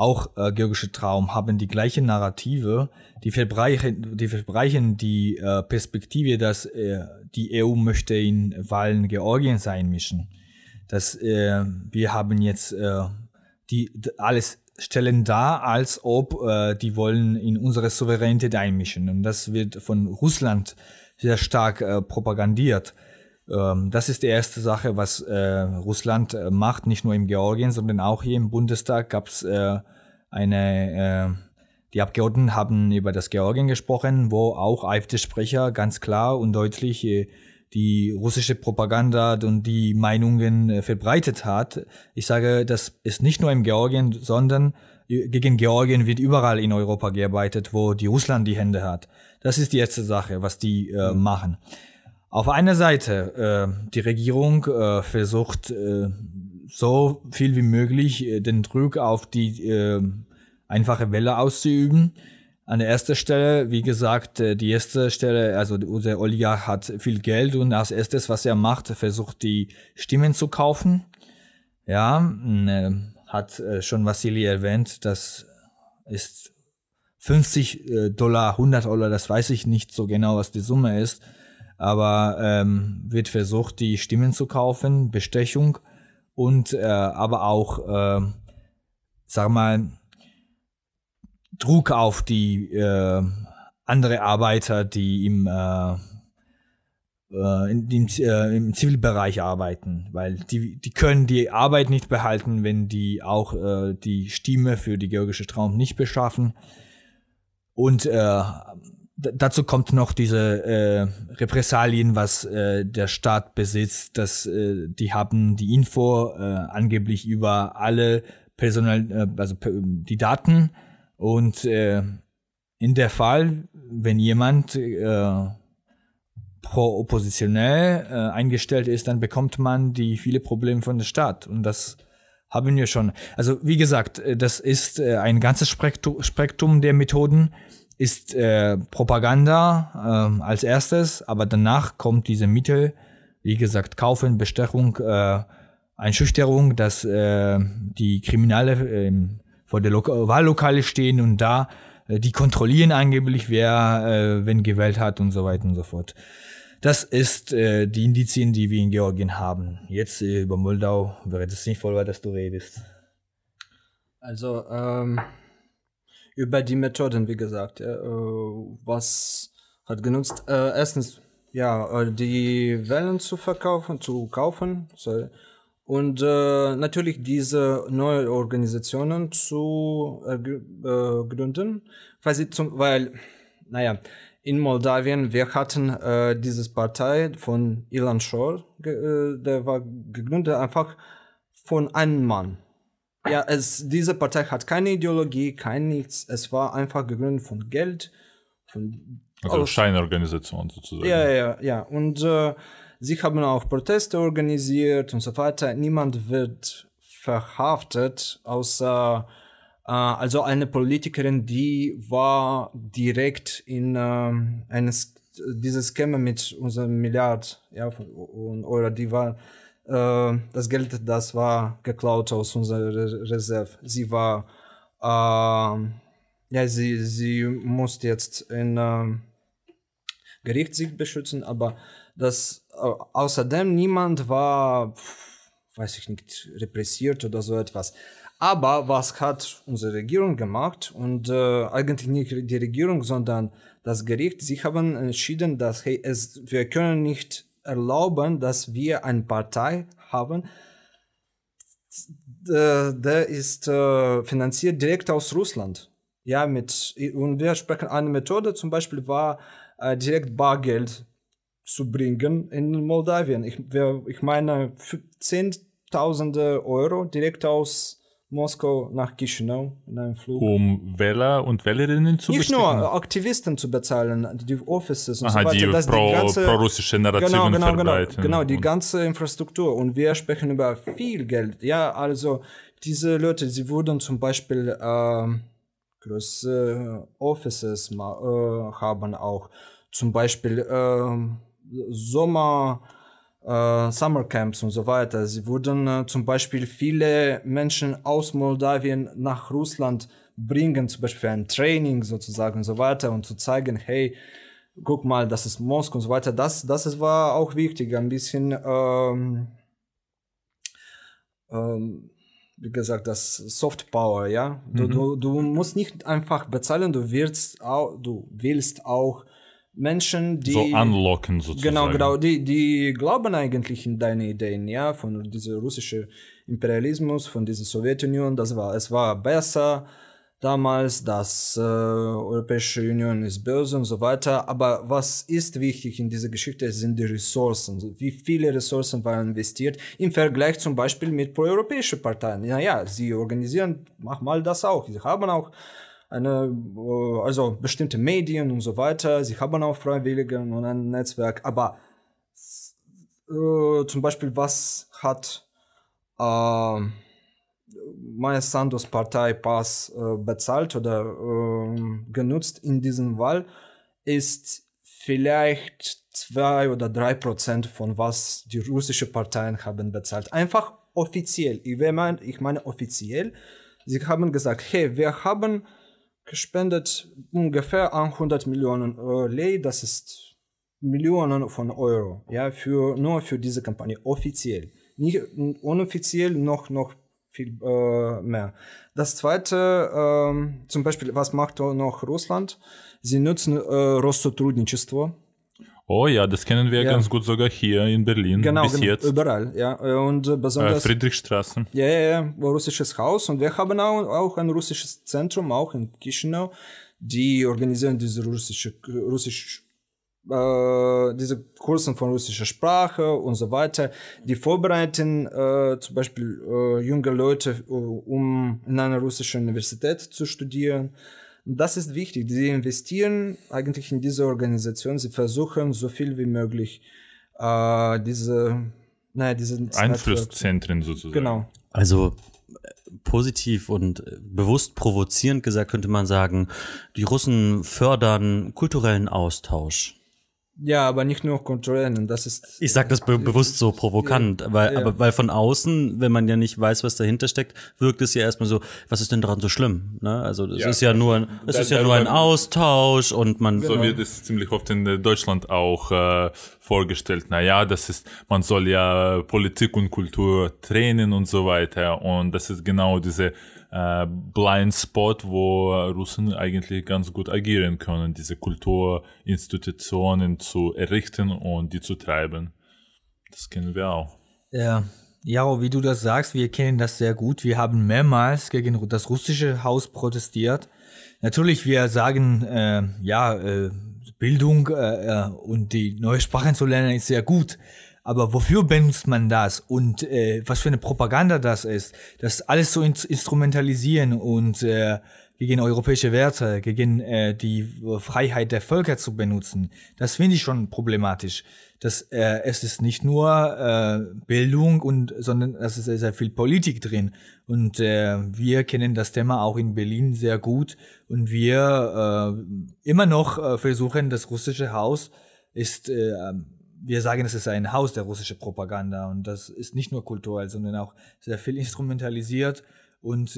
auch äh, georgische Traum haben die gleiche Narrative, die verbrechen die, verbrechen die äh, Perspektive, dass äh, die EU möchte in Wahlen Georgiens einmischen. Dass äh, wir haben jetzt äh, die alles stellen dar, als ob äh, die wollen in unsere Souveränität einmischen. Und das wird von Russland sehr stark äh, propagandiert. Ähm, das ist die erste Sache, was äh, Russland äh, macht, nicht nur in Georgien, sondern auch hier im Bundestag gab es äh, eine, die Abgeordneten haben über das Georgien gesprochen, wo auch AfD-Sprecher ganz klar und deutlich die russische Propaganda und die Meinungen verbreitet hat. Ich sage, das ist nicht nur in Georgien, sondern gegen Georgien wird überall in Europa gearbeitet, wo die Russland die Hände hat. Das ist die erste Sache, was die mhm. machen. Auf einer Seite, äh, die Regierung äh, versucht äh, so viel wie möglich äh, den Druck auf die äh, einfache Welle auszuüben. An der ersten Stelle, wie gesagt, äh, die erste Stelle, also unser Oligarch hat viel Geld und als erstes, was er macht, versucht die Stimmen zu kaufen. Ja, mm, hat schon Vassili erwähnt, das ist 50 Dollar, 100 Dollar, das weiß ich nicht so genau, was die Summe ist aber ähm, wird versucht, die Stimmen zu kaufen, Bestechung und äh, aber auch, äh, sag mal, Druck auf die äh, andere Arbeiter, die im, äh, äh, in, im, äh, im, Zivilbereich arbeiten, weil die, die können die Arbeit nicht behalten, wenn die auch äh, die Stimme für die georgische Traum nicht beschaffen. Und äh, dazu kommt noch diese äh, Repressalien, was äh, der Staat besitzt, dass äh, die haben die Info äh, angeblich über alle personal, äh, also die Daten und äh, in der Fall, wenn jemand äh, pro oppositionell äh, eingestellt ist, dann bekommt man die viele Probleme von der Staat und das haben wir schon. Also wie gesagt, äh, das ist äh, ein ganzes Spektrum der Methoden ist äh, Propaganda äh, als erstes, aber danach kommt diese Mittel, wie gesagt, Kaufen, Bestechung, äh, Einschüchterung, dass äh, die Kriminelle äh, vor der Lok Wahllokale stehen und da äh, die kontrollieren angeblich, wer äh, wenn gewählt hat und so weiter und so fort. Das ist äh, die Indizien, die wir in Georgien haben. Jetzt äh, über Moldau wäre das nicht voll, weil dass du redest. Also ähm, über die Methoden, wie gesagt, äh, was hat genutzt. Äh, erstens, ja, äh, die Wellen zu verkaufen, zu kaufen, sorry. Und äh, natürlich diese neuen Organisationen zu äh, äh, gründen, weil zum, weil, naja, in Moldawien, wir hatten äh, diese Partei von Ilan Shor, der war gegründet einfach von einem Mann. Ja, es, diese Partei hat keine Ideologie, kein nichts. Es war einfach gegründet von Geld. Von also Scheinorganisation sozusagen. Ja, ja, ja. Und äh, sie haben auch Proteste organisiert und so weiter. Niemand wird verhaftet, außer äh, also eine Politikerin, die war direkt in äh, eines dieses Scam mit unserem Milliard ja, von, und, oder die war äh, das Geld, das war geklaut aus unserer Reserve. Sie war, äh, ja, sie, sie muss jetzt in äh, Gericht sich beschützen, aber das außerdem niemand war, weiß ich nicht, repressiert oder so etwas. Aber was hat unsere Regierung gemacht? Und äh, eigentlich nicht die Regierung, sondern das Gericht. Sie haben entschieden, dass hey, es, wir können nicht erlauben, dass wir eine Partei haben, der ist äh, finanziert direkt aus Russland. Ja, mit, und wir sprechen eine Methode, zum Beispiel war äh, direkt Bargeld zu bringen in Moldawien. Ich, wir, ich meine, für Zehntausende Euro direkt aus Moskau nach Chisinau in einem Flug. Um Wähler und Wählerinnen zu bezahlen? Nicht besticken. nur Aktivisten zu bezahlen, die Offices und Aha, so weiter. Die, dass pro, die ganze, pro-russische genau, Narration genau, genau, genau, verbreiten. Genau, die ganze Infrastruktur. Und wir sprechen über viel Geld. Ja, also diese Leute, sie wurden zum Beispiel ähm, große Offices äh, haben auch. Zum Beispiel ähm, Sommer äh, Summercamps und so weiter. Sie wurden äh, zum Beispiel viele Menschen aus Moldawien nach Russland bringen, zum Beispiel für ein Training sozusagen und so weiter und zu zeigen, hey, guck mal, das ist Moskau und so weiter. Das, das war auch wichtig, ein bisschen, ähm, ähm, wie gesagt, das Soft Power, ja. Du, mhm. du, du musst nicht einfach bezahlen, du wirst auch, du willst auch Menschen, die. So anlocken sozusagen. Genau, genau. Die, die glauben eigentlich in deine Ideen, ja, von diesem russischen Imperialismus, von dieser Sowjetunion. Das war, es war besser damals, dass äh, Europäische Union ist böse und so weiter. Aber was ist wichtig in dieser Geschichte, sind die Ressourcen. Wie viele Ressourcen waren investiert im Vergleich zum Beispiel mit proeuropäischen Parteien. Naja, sie organisieren, mach mal das auch. Sie haben auch eine, äh, also bestimmte Medien und so weiter. Sie haben auch Freiwillige und ein Netzwerk. Aber äh, zum Beispiel, was hat äh, Maya Sandos Partei Pass äh, bezahlt oder äh, genutzt in diesem Wahl, ist vielleicht zwei oder drei Prozent von was die russischen Parteien haben bezahlt. Einfach offiziell. Ich meine, ich meine offiziell. Sie haben gesagt, hey, wir haben gespendet ungefähr 100 Millionen äh, Lei, das ist Millionen von Euro, ja, für, nur für diese Kampagne, offiziell. Nicht unoffiziell noch, noch viel äh, mehr. Das zweite, ähm, zum Beispiel, was macht noch Russland? Sie nutzen äh, Россотрудничество, Oh ja, das kennen wir ja. ganz gut sogar hier in Berlin. Genau, bis jetzt. überall. Ja. Und äh, äh, besonders. Friedrichstraße. Ja, ja, ja, russisches Haus. Und wir haben auch ein russisches Zentrum, auch in Chisinau. Die organisieren diese russische, russisch, äh, diese Kursen von russischer Sprache und so weiter. Die vorbereiten äh, zum Beispiel äh, junge Leute, äh, um in einer russischen Universität zu studieren. Das ist wichtig. Sie investieren eigentlich in diese Organisation. Sie versuchen so viel wie möglich äh, diese, naja, diese Einflusszentren sozusagen. Genau. Also äh, positiv und äh, bewusst provozierend gesagt könnte man sagen, die Russen fördern kulturellen Austausch. Ja, aber nicht nur kontrollieren, das ist. Ich sag das be äh, bewusst so provokant, ja, weil, ja. aber weil von außen, wenn man ja nicht weiß, was dahinter steckt, wirkt es ja erstmal so, was ist denn daran so schlimm? Ne? Also es ja. ist ja nur ein, es ist ja nur ein Austausch und man. So genau. wird es ziemlich oft in äh, Deutschland auch äh, vorgestellt, Naja, das ist, man soll ja Politik und Kultur trennen und so weiter. Und das ist genau diese äh, Blind Spot, wo Russen eigentlich ganz gut agieren können, diese Kulturinstitutionen zu errichten und die zu treiben. Das kennen wir auch. Ja, ja, wie du das sagst, wir kennen das sehr gut. Wir haben mehrmals gegen das russische Haus protestiert. Natürlich, wir sagen, äh, ja, äh, Bildung äh, äh und die neue Sprachen zu lernen ist sehr gut. Aber wofür benutzt man das und äh, was für eine Propaganda das ist, das alles zu so instrumentalisieren und äh, gegen europäische Werte, gegen äh, die Freiheit der Völker zu benutzen, das finde ich schon problematisch. Das, äh, es ist nicht nur äh, Bildung und sondern es ist sehr, sehr viel Politik drin. Und äh, wir kennen das Thema auch in Berlin sehr gut und wir äh, immer noch äh, versuchen, das russische Haus ist äh, wir sagen, es ist ein Haus der russischen Propaganda und das ist nicht nur kulturell, sondern auch sehr viel instrumentalisiert und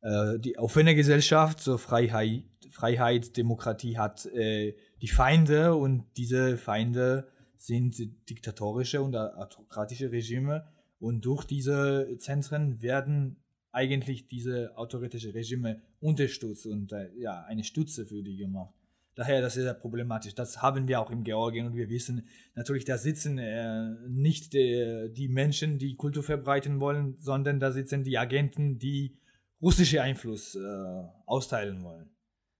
äh, die, offene Gesellschaft so Freiheit, Freiheit, Demokratie hat, äh, die Feinde und diese Feinde sind diktatorische und autokratische Regime und durch diese Zentren werden eigentlich diese autokratischen Regime unterstützt und äh, ja, eine Stütze für die gemacht. Daher, das ist ja problematisch. Das haben wir auch in Georgien und wir wissen natürlich, da sitzen äh, nicht äh, die Menschen, die Kultur verbreiten wollen, sondern da sitzen die Agenten, die russische Einfluss äh, austeilen wollen.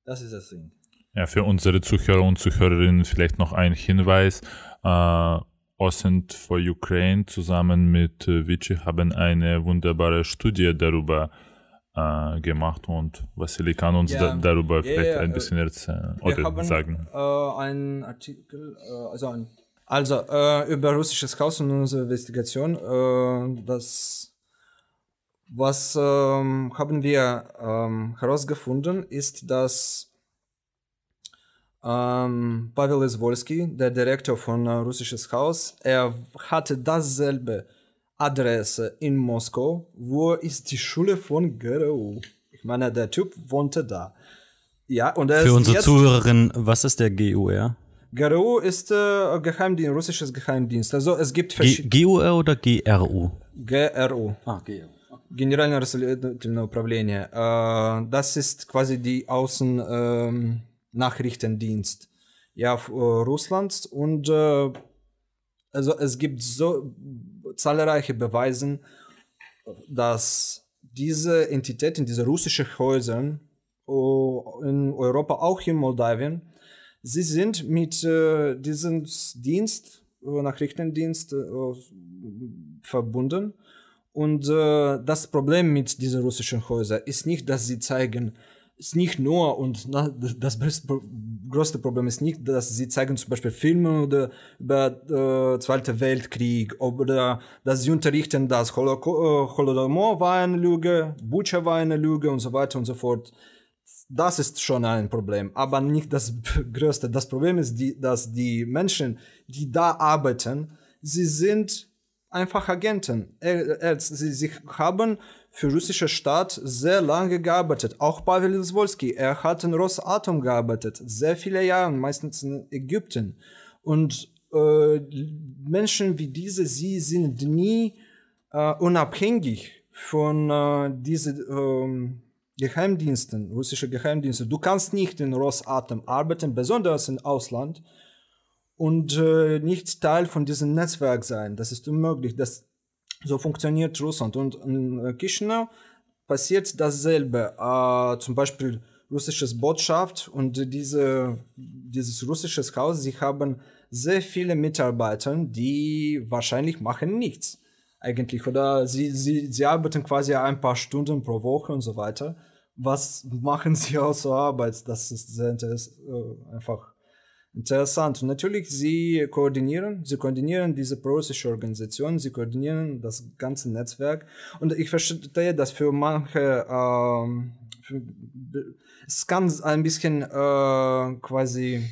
Das ist das Ding. Ja, für unsere Zuhörer und Zuhörerinnen vielleicht noch ein Hinweis. Äh, Ossent for Ukraine zusammen mit äh, Vici haben eine wunderbare Studie darüber äh, äh, gemacht und Vassili kann uns ja. da, darüber ja, vielleicht ein äh, bisschen erzählen oder haben, sagen. Äh, einen Artikel, äh, also, ein, also äh, über russisches Haus und unsere Investigation, das was ähm, haben wir ähm, herausgefunden, ist, dass ähm, Pavel Izvolsky, der Direktor von äh, Russisches Haus, er hatte dasselbe Adresse in Moskau, wo ist die Schule von Gero? Ich meine, der Typ wohnte da. Ja, und Für unsere Zuhörerin, was ist der GUR? GRU ist äh, Geheimdienst, russisches Geheimdienst. Also es gibt verschiedene. GUR oder GRU? GRU. Ah, GRU. Генеральное расследовательное управление. Э, das ist quasi die Außennachrichtendienst ähm, ja, äh, Russlands. Und äh, also es gibt so zahlreiche Beweise, dass diese Entitäten, diese russischen Häuser in Europa, auch in Moldawien, sie sind mit äh, diesem Dienst, äh, Nachrichtendienst, äh, verbunden. Und das Problem mit diesen russischen Häusern ist nicht, dass sie zeigen, ist nicht nur, und na, das größte Problem ist nicht, dass sie zeigen zum Beispiel Filme oder über äh, Zweite Weltkrieg oder dass sie unterrichten, dass äh, Holodomor war eine Lüge, Butcher war eine Lüge und so weiter und so fort. Das ist schon ein Problem, aber nicht das größte. Das Problem ist, die, dass die Menschen, die da arbeiten, sie sind einfach Agenten. sie, sie haben für russische Staat sehr lange gearbeitet, auch Pavel Izvolsky. Er hat in Rosatom gearbeitet, sehr viele Jahre, meistens in Ägypten. Und äh, Menschen wie diese, sie sind nie äh, unabhängig von äh, diesen ähm, Geheimdiensten, russischen Geheimdiensten. Du kannst nicht in Rosatom arbeiten, besonders im Ausland und äh, nicht Teil von diesem Netzwerk sein. Das ist unmöglich. Das so funktioniert Russland. Und in äh, Chisinau passiert dasselbe. Äh, zum Beispiel russisches Botschaft und diese, dieses russisches Haus, sie haben sehr viele Mitarbeiter, die wahrscheinlich machen nichts eigentlich. Oder sie, sie, sie arbeiten quasi ein paar Stunden pro Woche und so weiter. Was machen sie außer Arbeit? Das ist sehr äh, einfach Interessant. natürlich, sie koordinieren, sie koordinieren diese russische Organisation, sie koordinieren das ganze Netzwerk. Und ich verstehe, dass für manche, ähm, für, es kann ein bisschen äh, quasi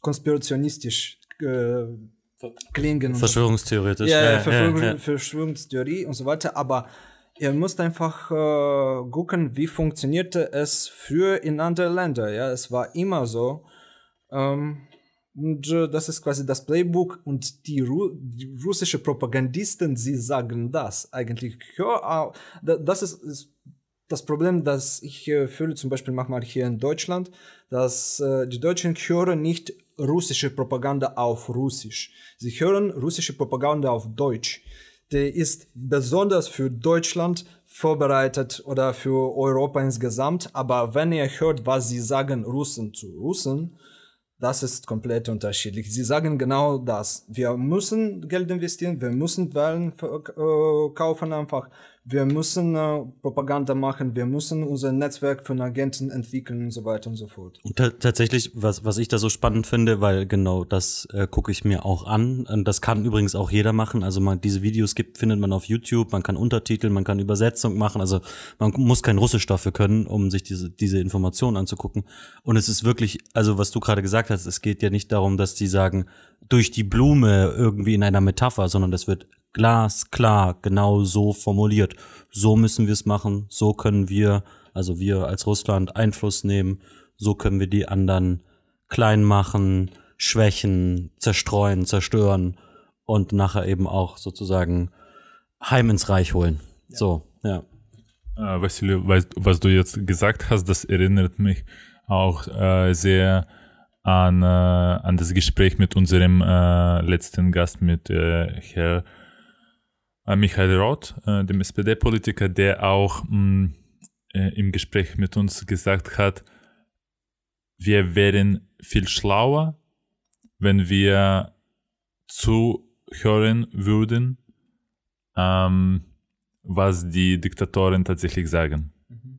konspirationistisch äh, klingen. Verschwörungstheoretisch. Ja, ja, Verschwörung, ja, Verschwörungstheorie und so weiter. Aber ihr müsst einfach äh, gucken, wie funktionierte es früher in anderen Ländern. Ja, es war immer so ähm, und äh, das ist quasi das Playbook und die, Ru die russische Propagandisten, sie sagen das eigentlich. Hör, ah, das ist, ist das Problem, das ich äh, fühle, zum Beispiel manchmal hier in Deutschland, dass äh, die Deutschen hören nicht russische Propaganda auf Russisch. Sie hören russische Propaganda auf Deutsch. Die ist besonders für Deutschland vorbereitet oder für Europa insgesamt. Aber wenn ihr hört, was sie sagen Russen zu Russen, das ist komplett unterschiedlich. Sie sagen genau das. Wir müssen Geld investieren, wir müssen Wellen äh, kaufen einfach wir müssen äh, Propaganda machen, wir müssen unser Netzwerk von Agenten entwickeln und so weiter und so fort. tatsächlich, was, was ich da so spannend finde, weil genau das äh, gucke ich mir auch an. Und das kann übrigens auch jeder machen. Also man, diese Videos gibt, findet man auf YouTube, man kann Untertitel, man kann Übersetzung machen. Also man muss kein Russisch dafür können, um sich diese, diese Informationen anzugucken. Und es ist wirklich, also was du gerade gesagt hast, es geht ja nicht darum, dass die sagen, durch die Blume irgendwie in einer Metapher, sondern das wird glasklar genau so formuliert. So müssen wir es machen, so können wir, also wir als Russland Einfluss nehmen, so können wir die anderen klein machen, schwächen, zerstreuen, zerstören und nachher eben auch sozusagen heim ins Reich holen. Ja. So, ja. Äh, Vassili, was, du jetzt gesagt hast, das erinnert mich auch äh, sehr an, äh, an das Gespräch mit unserem äh, letzten Gast, mit äh, Herrn äh, Michael Roth, äh, dem SPD-Politiker, der auch mh, mm, äh, im Gespräch mit uns gesagt hat, wir wären viel schlauer, wenn wir zuhören würden, ähm, was die Diktatoren tatsächlich sagen. Mhm.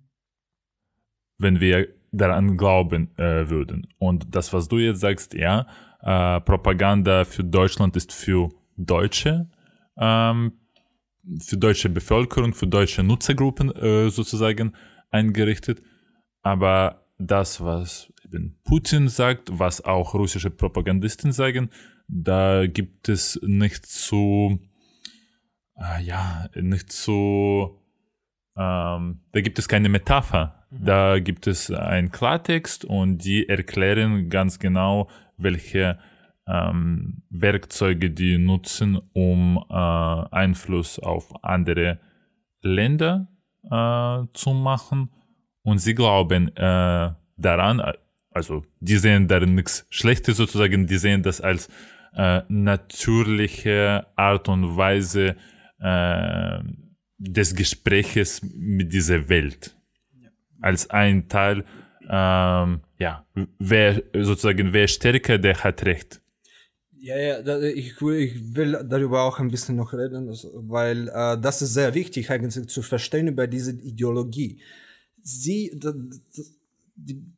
Wenn wir daran glauben äh, würden. Und das, was du jetzt sagst, ja, äh, Propaganda für Deutschland ist für Deutsche ähm, für deutsche Bevölkerung, für deutsche Nutzergruppen äh, sozusagen eingerichtet. Aber das, was eben Putin sagt, was auch russische Propagandisten sagen, da gibt es nicht so, äh, ja, nicht so, ähm, da gibt es keine Metapher. Mhm. Da gibt es einen Klartext und die erklären ganz genau, welche ähm, Werkzeuge, die nutzen, um äh, Einfluss auf andere Länder äh, zu machen. Und sie glauben äh, daran, äh, also die sehen darin nichts Schlechtes sozusagen, die sehen das als äh, natürliche Art und Weise äh, des Gespräches mit dieser Welt. Als ein Teil, ähm, ja, wer sozusagen, wer stärker, der hat recht. Ja, ja, ich, ich will darüber auch ein bisschen noch reden, weil äh, das ist sehr wichtig eigentlich zu verstehen über diese Ideologie. Sie, die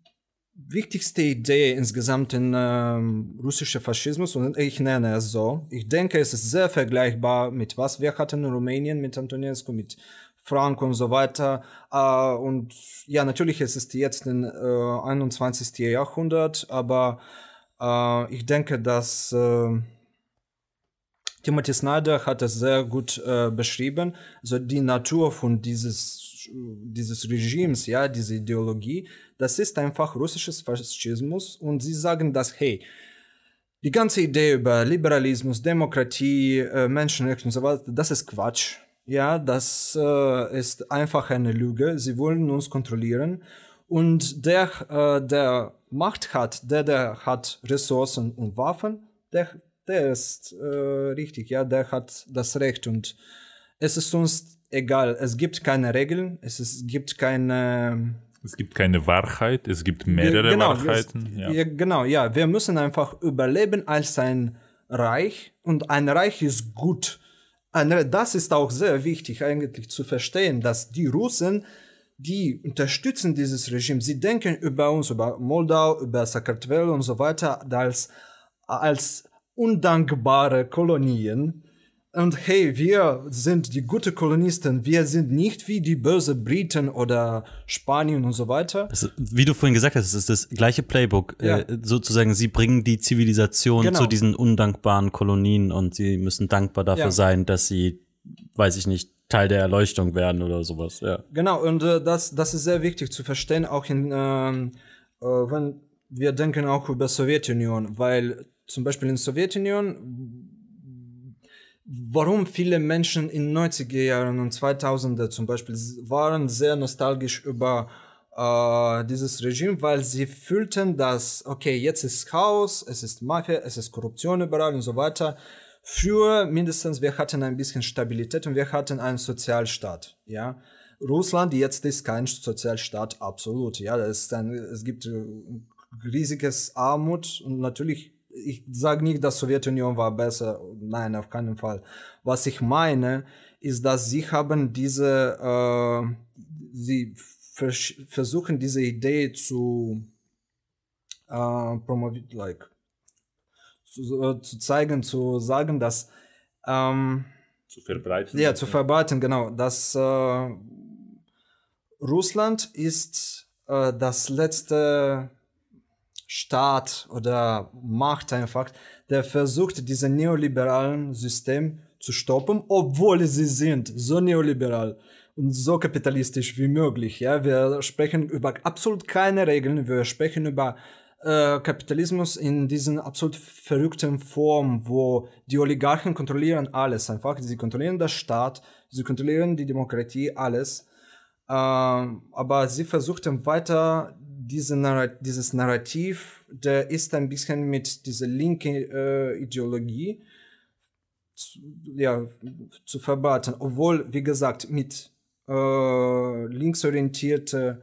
wichtigste Idee insgesamt in ähm, russischer Faschismus, und ich nenne es so, ich denke, es ist sehr vergleichbar mit was wir hatten in Rumänien, mit Antonescu, mit Frank und so weiter. Äh, und ja, natürlich, es ist jetzt im äh, 21. Jahrhundert, aber äh, ich denke, dass äh, Timothy Snyder hat es sehr gut äh, beschrieben, so also die Natur von dieses, dieses Regimes, ja, diese Ideologie, das ist einfach russisches Faschismus und sie sagen dass, hey, die ganze Idee über Liberalismus, Demokratie, äh, Menschenrechte und so weiter, das ist Quatsch. Ja, das äh, ist einfach eine Lüge. Sie wollen uns kontrollieren und der, äh, der Macht hat, der, der hat Ressourcen und Waffen, der, der ist äh, richtig, ja, der hat das Recht und es ist uns egal. Es gibt keine Regeln, es ist, gibt keine. Es gibt keine Wahrheit, es gibt mehrere genau, Wahrheiten. Es, ja. Ja, genau, ja. Wir müssen einfach überleben als ein Reich und ein Reich ist gut. Ein, das ist auch sehr wichtig eigentlich zu verstehen, dass die Russen die unterstützen dieses Regime. Sie denken über uns, über Moldau, über Sakartvel und so weiter als, als undankbare Kolonien. Und hey, wir sind die guten Kolonisten, wir sind nicht wie die bösen Briten oder Spanien und so weiter. Also, wie du vorhin gesagt hast, es ist das gleiche Playbook. Ja. Äh, sozusagen, sie bringen die Zivilisation genau. zu diesen undankbaren Kolonien und sie müssen dankbar dafür ja. sein, dass sie, weiß ich nicht, Teil der Erleuchtung werden oder sowas. Ja. Genau, und äh, das, das ist sehr wichtig zu verstehen, auch in, ähm, äh, wenn wir denken auch über Sowjetunion, weil zum Beispiel in Sowjetunion, warum viele Menschen in 90er Jahren und 2000er zum Beispiel waren sehr nostalgisch über äh, dieses Regime, weil sie fühlten, dass, okay, jetzt ist Chaos, es ist Mafia, es ist Korruption überall und so weiter Früher mindestens, wir hatten ein bisschen Stabilität und wir hatten einen Sozialstaat, ja. Russland jetzt ist kein Sozialstaat, absolut, ja. Das ist ein, es gibt äh, riesiges Armut und natürlich, ich sage nicht, dass Sowjetunion war besser, nein, auf keinen Fall. Was ich meine, ist, dass sie haben diese, äh, sie vers versuchen diese Idee zu äh, promovieren, like, zu, äh, zu zeigen, zu sagen, dass ähm, zu verbreiten. Ja, zu verbreiten, genau. Dass äh, Russland ist äh, das letzte Staat oder Macht einfach, der versucht, diese neoliberalen System zu stoppen, obwohl sie sind so neoliberal und so kapitalistisch wie möglich. Ja, wir sprechen über absolut keine Regeln, wir sprechen über äh, Kapitalismus in diesen absolut verrückten Form, wo die Oligarchen kontrollieren alles einfach. Sie kontrollieren den Staat, sie kontrollieren die Demokratie, alles. Ähm, aber sie versuchten weiter diese Narrat dieses Narrativ, der ist ein bisschen mit dieser linken äh, Ideologie zu, ja, zu verbaten. Obwohl, wie gesagt, mit äh, linksorientierter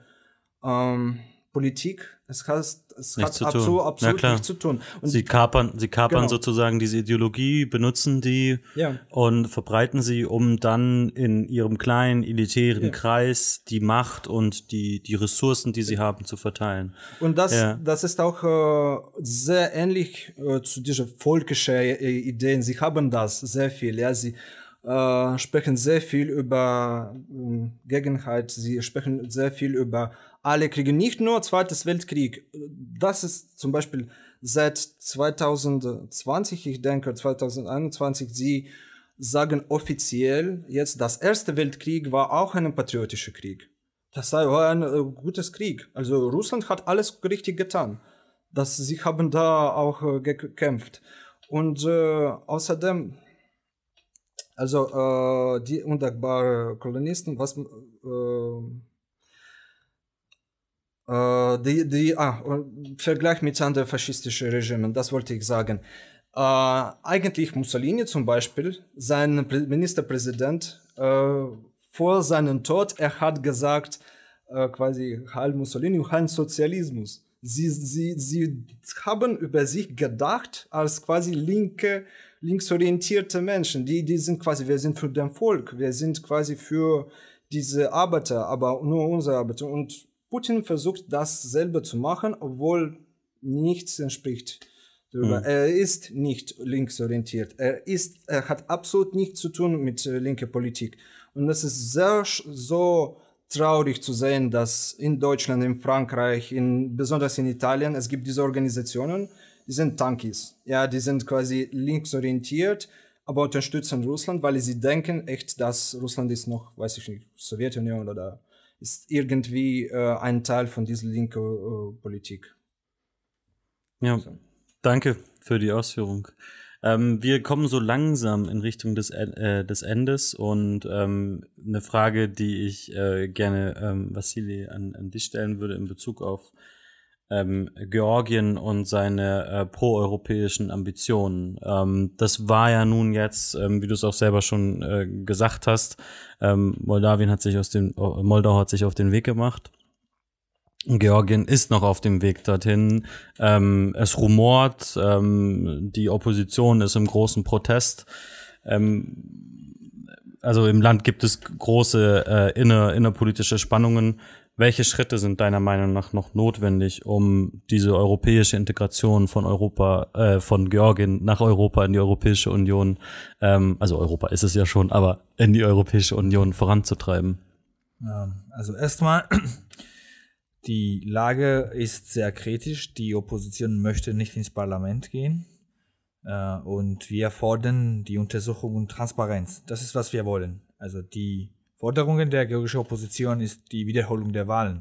ähm, Politik, es heißt es nichts hat abso absolut ja, nichts zu tun. Und sie kapern, sie kapern genau. sozusagen diese Ideologie, benutzen die ja. und verbreiten sie, um dann in ihrem kleinen elitären ja. Kreis die Macht und die, die Ressourcen, die sie haben, zu verteilen. Und das, das ist auch äh, sehr ähnlich äh, zu dieser völkischen äh, Ideen. Sie haben das sehr viel. Ja, sie äh, sprechen sehr viel über äh, Gegenheit, sie sprechen sehr viel über alle Kriege, nicht nur Zweites Weltkrieg. Das ist zum Beispiel seit 2020, ich denke 2021, sie sagen offiziell jetzt, das Erste Weltkrieg war auch ein patriotischer Krieg. Das war ein äh, gutes Krieg. Also Russland hat alles richtig getan. Dass sie haben da auch äh, gekämpft. Und äh, außerdem, also äh, die undankbaren Kolonisten, was äh, äh, die, die ah, Vergleich mit anderen faschistischen Regimen, das wollte ich sagen. Äh, eigentlich Mussolini zum Beispiel, sein Ministerpräsident, äh, vor seinem Tod, er hat gesagt, äh, quasi Heil Mussolini, Heil Sozialismus. Sie, sie, sie haben über sich gedacht als quasi linke linksorientierte Menschen, die, die sind quasi, wir sind für den Volk, wir sind quasi für diese Arbeiter, aber nur unsere Arbeiter. Und Putin versucht dasselbe zu machen, obwohl nichts entspricht. Darüber. Hm. Er ist nicht linksorientiert. Er ist, er hat absolut nichts zu tun mit äh, linker Politik. Und das ist sehr so traurig zu sehen, dass in Deutschland, in Frankreich, in, besonders in Italien, es gibt diese Organisationen, die sind Tankis. Ja, die sind quasi linksorientiert, aber unterstützen Russland, weil sie denken echt, dass Russland ist noch, weiß ich nicht, Sowjetunion oder ist irgendwie äh, ein Teil von dieser linken äh, Politik. Ja, so. Also. danke für die Ausführung. Ähm, wir kommen so langsam in Richtung des, äh, des Endes und ähm, eine Frage, die ich äh, gerne ähm, Vassili an, an dich stellen würde in Bezug auf ähm, Georgien und seine äh, proeuropäischen Ambitionen. Ähm, das war ja nun jetzt, ähm, wie du es auch selber schon äh, gesagt hast, ähm, Moldawien hat sich aus dem, äh, Moldau hat sich auf den Weg gemacht. Georgien ist noch auf dem Weg dorthin. Ähm, es rumort, ähm, die Opposition ist im großen Protest. Ähm, also im Land gibt es große äh, inner, innerpolitische Spannungen. Welche Schritte sind deiner Meinung nach noch notwendig, um diese europäische Integration von Europa, äh, von Georgien nach Europa in die Europäische Union, ähm, also Europa ist es ja schon, aber in die Europäische Union voranzutreiben? Ähm, also erstmal, die Lage ist sehr kritisch. Die Opposition möchte nicht ins Parlament gehen. Äh, und wir fordern die Untersuchung und Transparenz. Das ist, was wir wollen. Also die Forderungen der georgischen Opposition ist die Wiederholung der Wahlen.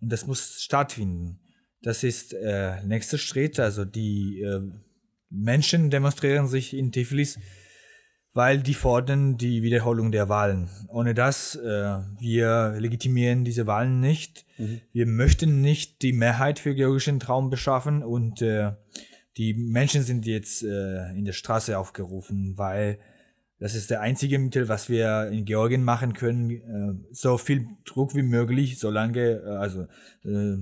Und das muss stattfinden. Das ist äh, nächste Schritt. Also die äh, Menschen demonstrieren sich in Tiflis, weil die fordern die Wiederholung der Wahlen. Ohne das, äh, wir legitimieren diese Wahlen nicht. Mhm. Wir möchten nicht die Mehrheit für georgischen Traum beschaffen und äh, die Menschen sind jetzt äh, in der Straße aufgerufen, weil das ist der einzige Mittel, was wir in Georgien machen können. Äh, so viel Druck wie möglich, solange, äh, also äh,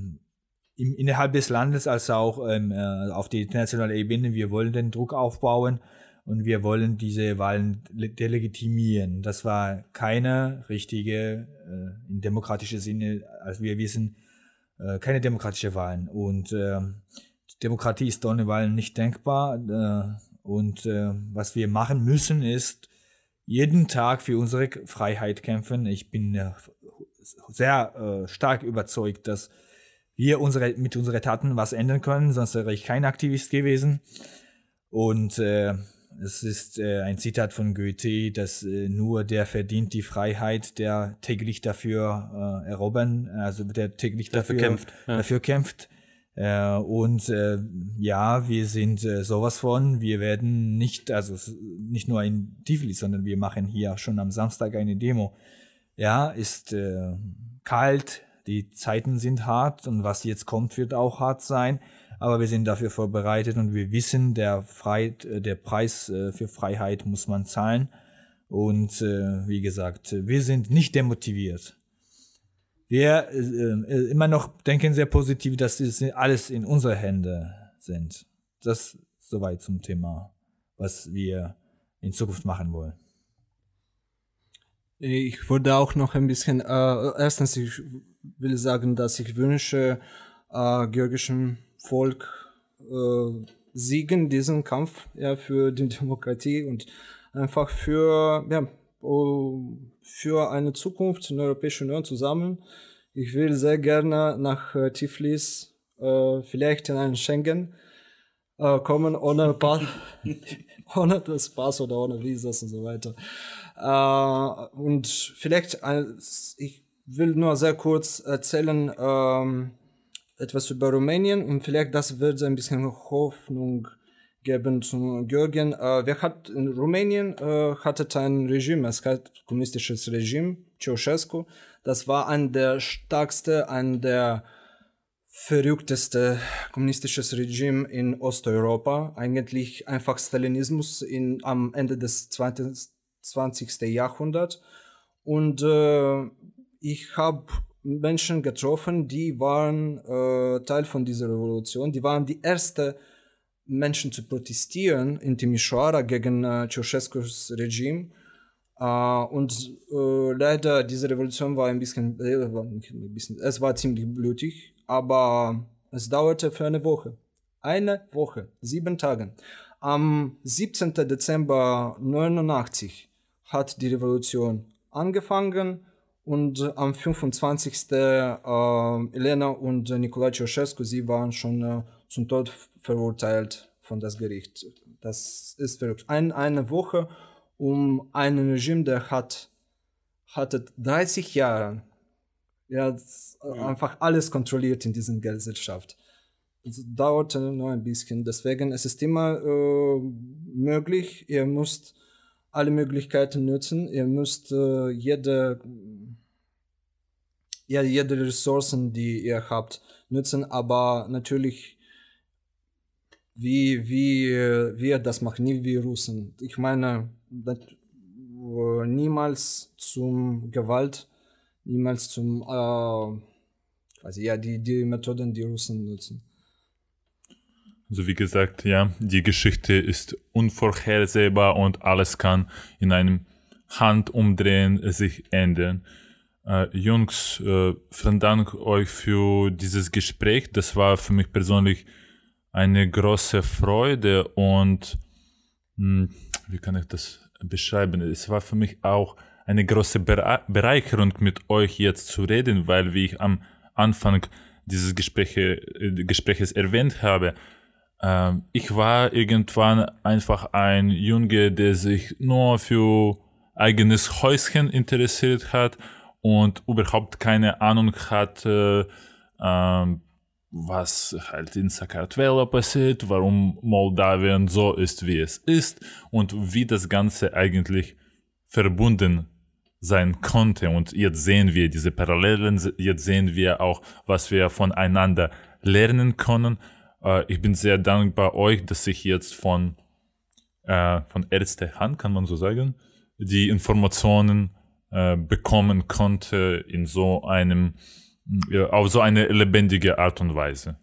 innerhalb des Landes als auch ähm, auf die internationale Ebene. Wir wollen den Druck aufbauen und wir wollen diese Wahlen delegitimieren. Das war keine richtige, äh, in demokratischer Sinne, als wir wissen, äh, keine demokratische Wahlen. Und äh, Demokratie ist ohne Wahlen nicht denkbar. Und äh, was wir machen müssen, ist jeden Tag für unsere Freiheit kämpfen. Ich bin äh, sehr äh, stark überzeugt, dass wir unsere, mit unseren Taten was ändern können, sonst wäre ich kein Aktivist gewesen. Und äh, es ist äh, ein Zitat von Goethe, dass äh, nur der verdient die Freiheit, der täglich dafür erobern, also der täglich dafür, dafür kämpft. Ja. Dafür kämpft. Äh, und äh, ja, wir sind äh, sowas von, wir werden nicht, also nicht nur in Tivoli, sondern wir machen hier schon am Samstag eine Demo. Ja, ist äh, kalt, die Zeiten sind hart und was jetzt kommt, wird auch hart sein. Aber wir sind dafür vorbereitet und wir wissen, der, Freiheit, äh, der Preis äh, für Freiheit muss man zahlen. Und äh, wie gesagt, wir sind nicht demotiviert wir äh, äh, immer noch denken sehr positiv, dass das alles in unsere Hände sind. Das soweit zum Thema, was wir in Zukunft machen wollen. Ich würde auch noch ein bisschen, äh, erstens, ich will sagen, dass ich wünsche äh, georgischem Volk äh, siegen diesen Kampf ja, für die Demokratie und einfach für ja, oh, für eine Zukunft in der Europäischen Union zusammen. Ich will sehr gerne nach äh, Tiflis, äh, vielleicht in einen Schengen äh, kommen, ohne, Pass, ohne das Pass oder ohne Visas und so weiter. Äh, und vielleicht, ich will nur sehr kurz erzählen, ähm, etwas über Rumänien und vielleicht das wird ein bisschen Hoffnung geben geben zu Georgien. Äh, wir hat, in Rumänien äh, hatte ein Regime, es gab kommunistisches Regime, Ceausescu. Das war ein der stärkste, ein der verrückteste kommunistisches Regime in Osteuropa. Eigentlich einfach Stalinismus in, am Ende des 20. Jahrhunderts. Und äh, ich habe Menschen getroffen, die waren äh, Teil von dieser Revolution. Die waren die erste Menschen zu protestieren in Timisoara gegen äh, Ceausescus Regime. Äh, und äh, leider, diese Revolution war ein bisschen, äh, war ein bisschen, es war ziemlich blutig, aber es dauerte für eine Woche. Eine Woche, sieben Tage. Am 17. Dezember 1989 hat die Revolution angefangen und am 25. Äh, Elena und Nikolai Ceausescu, sie waren schon äh, zum Tod verurteilt von das Gericht. Das ist verrückt. Ein, eine Woche um ein Regime, der hat hatte 30 Jahre ja, einfach alles kontrolliert in dieser Gesellschaft. Es dauerte nur ein bisschen. Deswegen es ist immer äh, möglich. Ihr müsst alle Möglichkeiten nutzen. Ihr müsst äh, jede, ja, jede Ressourcen, die ihr habt, nutzen. Aber natürlich wie, wie wir das machen, nie wie Russen. Ich meine, niemals zum Gewalt, niemals zum, äh, also ja, die, die Methoden, die Russen nutzen. Also wie gesagt, ja, die Geschichte ist unvorhersehbar und alles kann in einem Handumdrehen sich ändern. Äh, Jungs, äh, vielen Dank euch für dieses Gespräch. Das war für mich persönlich eine große Freude und hm, wie kann ich das beschreiben? Es war für mich auch eine große Bereicherung, mit euch jetzt zu reden, weil, wie ich am Anfang dieses Gespräche, äh, Gespräches erwähnt habe, ähm, ich war irgendwann einfach ein Junge, der sich nur für eigenes Häuschen interessiert hat und überhaupt keine Ahnung hat, ähm, was halt in Sakartvelo passiert, warum Moldawien so ist, wie es ist und wie das Ganze eigentlich verbunden sein konnte. Und jetzt sehen wir diese Parallelen, jetzt sehen wir auch, was wir voneinander lernen können. Äh, ich bin sehr dankbar euch, dass ich jetzt von, äh, von erster Hand, kann man so sagen, die Informationen äh, bekommen konnte in so einem hm. ja, auf so eine lebendige Art und Weise.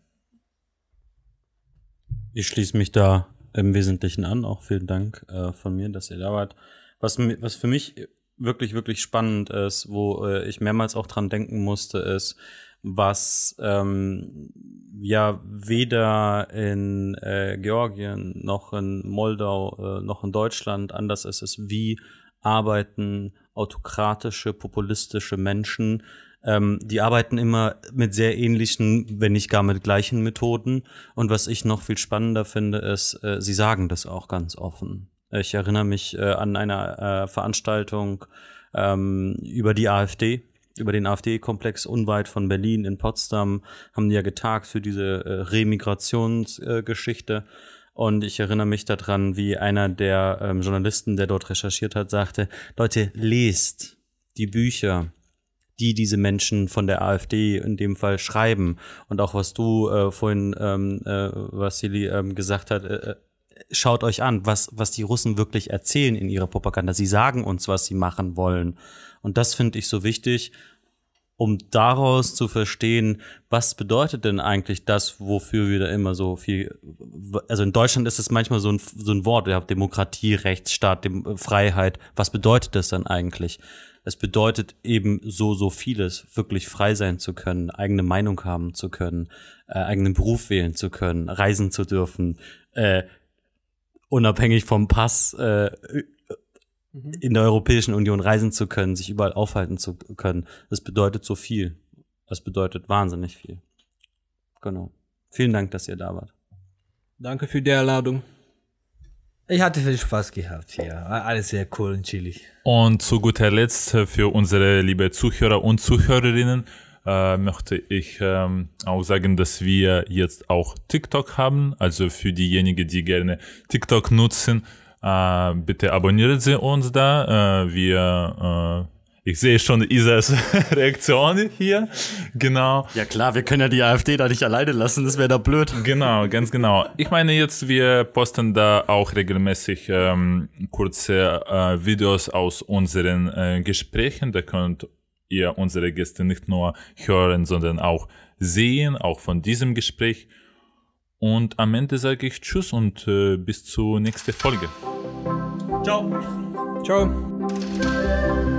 Ich schließe mich da im Wesentlichen an. Auch vielen Dank äh, von mir, dass ihr da wart. Was, was für mich wirklich, wirklich spannend ist, wo äh, ich mehrmals auch dran denken musste, ist, was ähm, ja weder in äh, Georgien noch in Moldau äh, noch in Deutschland anders ist, ist, wie arbeiten autokratische, populistische Menschen ähm, die arbeiten immer mit sehr ähnlichen, wenn nicht gar mit gleichen Methoden. Und was ich noch viel spannender finde, ist, äh, sie sagen das auch ganz offen. Ich erinnere mich äh, an eine äh, Veranstaltung ähm, über die AfD, über den AfD-Komplex unweit von Berlin in Potsdam, haben die ja getagt für diese äh, Remigrationsgeschichte. Und ich erinnere mich daran, wie einer der ähm, Journalisten, der dort recherchiert hat, sagte, Leute, lest die Bücher die diese Menschen von der AfD in dem Fall schreiben. Und auch was du äh, vorhin, ähm, äh, Vassili, ähm, gesagt hat, äh, äh, schaut euch an, was, was die Russen wirklich erzählen in ihrer Propaganda. Sie sagen uns, was sie machen wollen. Und das finde ich so wichtig um daraus zu verstehen, was bedeutet denn eigentlich das, wofür wir da immer so viel, also in Deutschland ist es manchmal so ein, so ein Wort, ja, Demokratie, Rechtsstaat, Dem Freiheit, was bedeutet das dann eigentlich? Es bedeutet eben so, so vieles, wirklich frei sein zu können, eigene Meinung haben zu können, äh, eigenen Beruf wählen zu können, reisen zu dürfen, äh, unabhängig vom Pass äh, Mhm. in der Europäischen Union reisen zu können, sich überall aufhalten zu können. Das bedeutet so viel. Das bedeutet wahnsinnig viel. Genau. Vielen Dank, dass ihr da wart. Danke für die Erladung. Ich hatte viel Spaß gehabt hier. Alles sehr cool und chillig. Und zu guter Letzt äh, für unsere liebe Zuhörer und Zuhörerinnen äh, möchte ich ähm, auch sagen, dass wir jetzt auch TikTok haben. Also für diejenigen, die gerne TikTok nutzen, äh, bitte abonnieren Sie uns da. Äh, wir, äh, ich sehe schon Isas Reaktion hier. Genau. Ja klar, wir können ja die AfD da nicht alleine lassen, das wäre da blöd. Genau, ganz genau. Ich meine jetzt, wir posten da auch regelmäßig ähm, kurze äh, Videos aus unseren äh, Gesprächen. Da könnt ihr unsere Gäste nicht nur hören, sondern auch sehen, auch von diesem Gespräch. Und am Ende sage ich Tschüss und äh, bis zur nächsten Folge. Ciao. Ciao.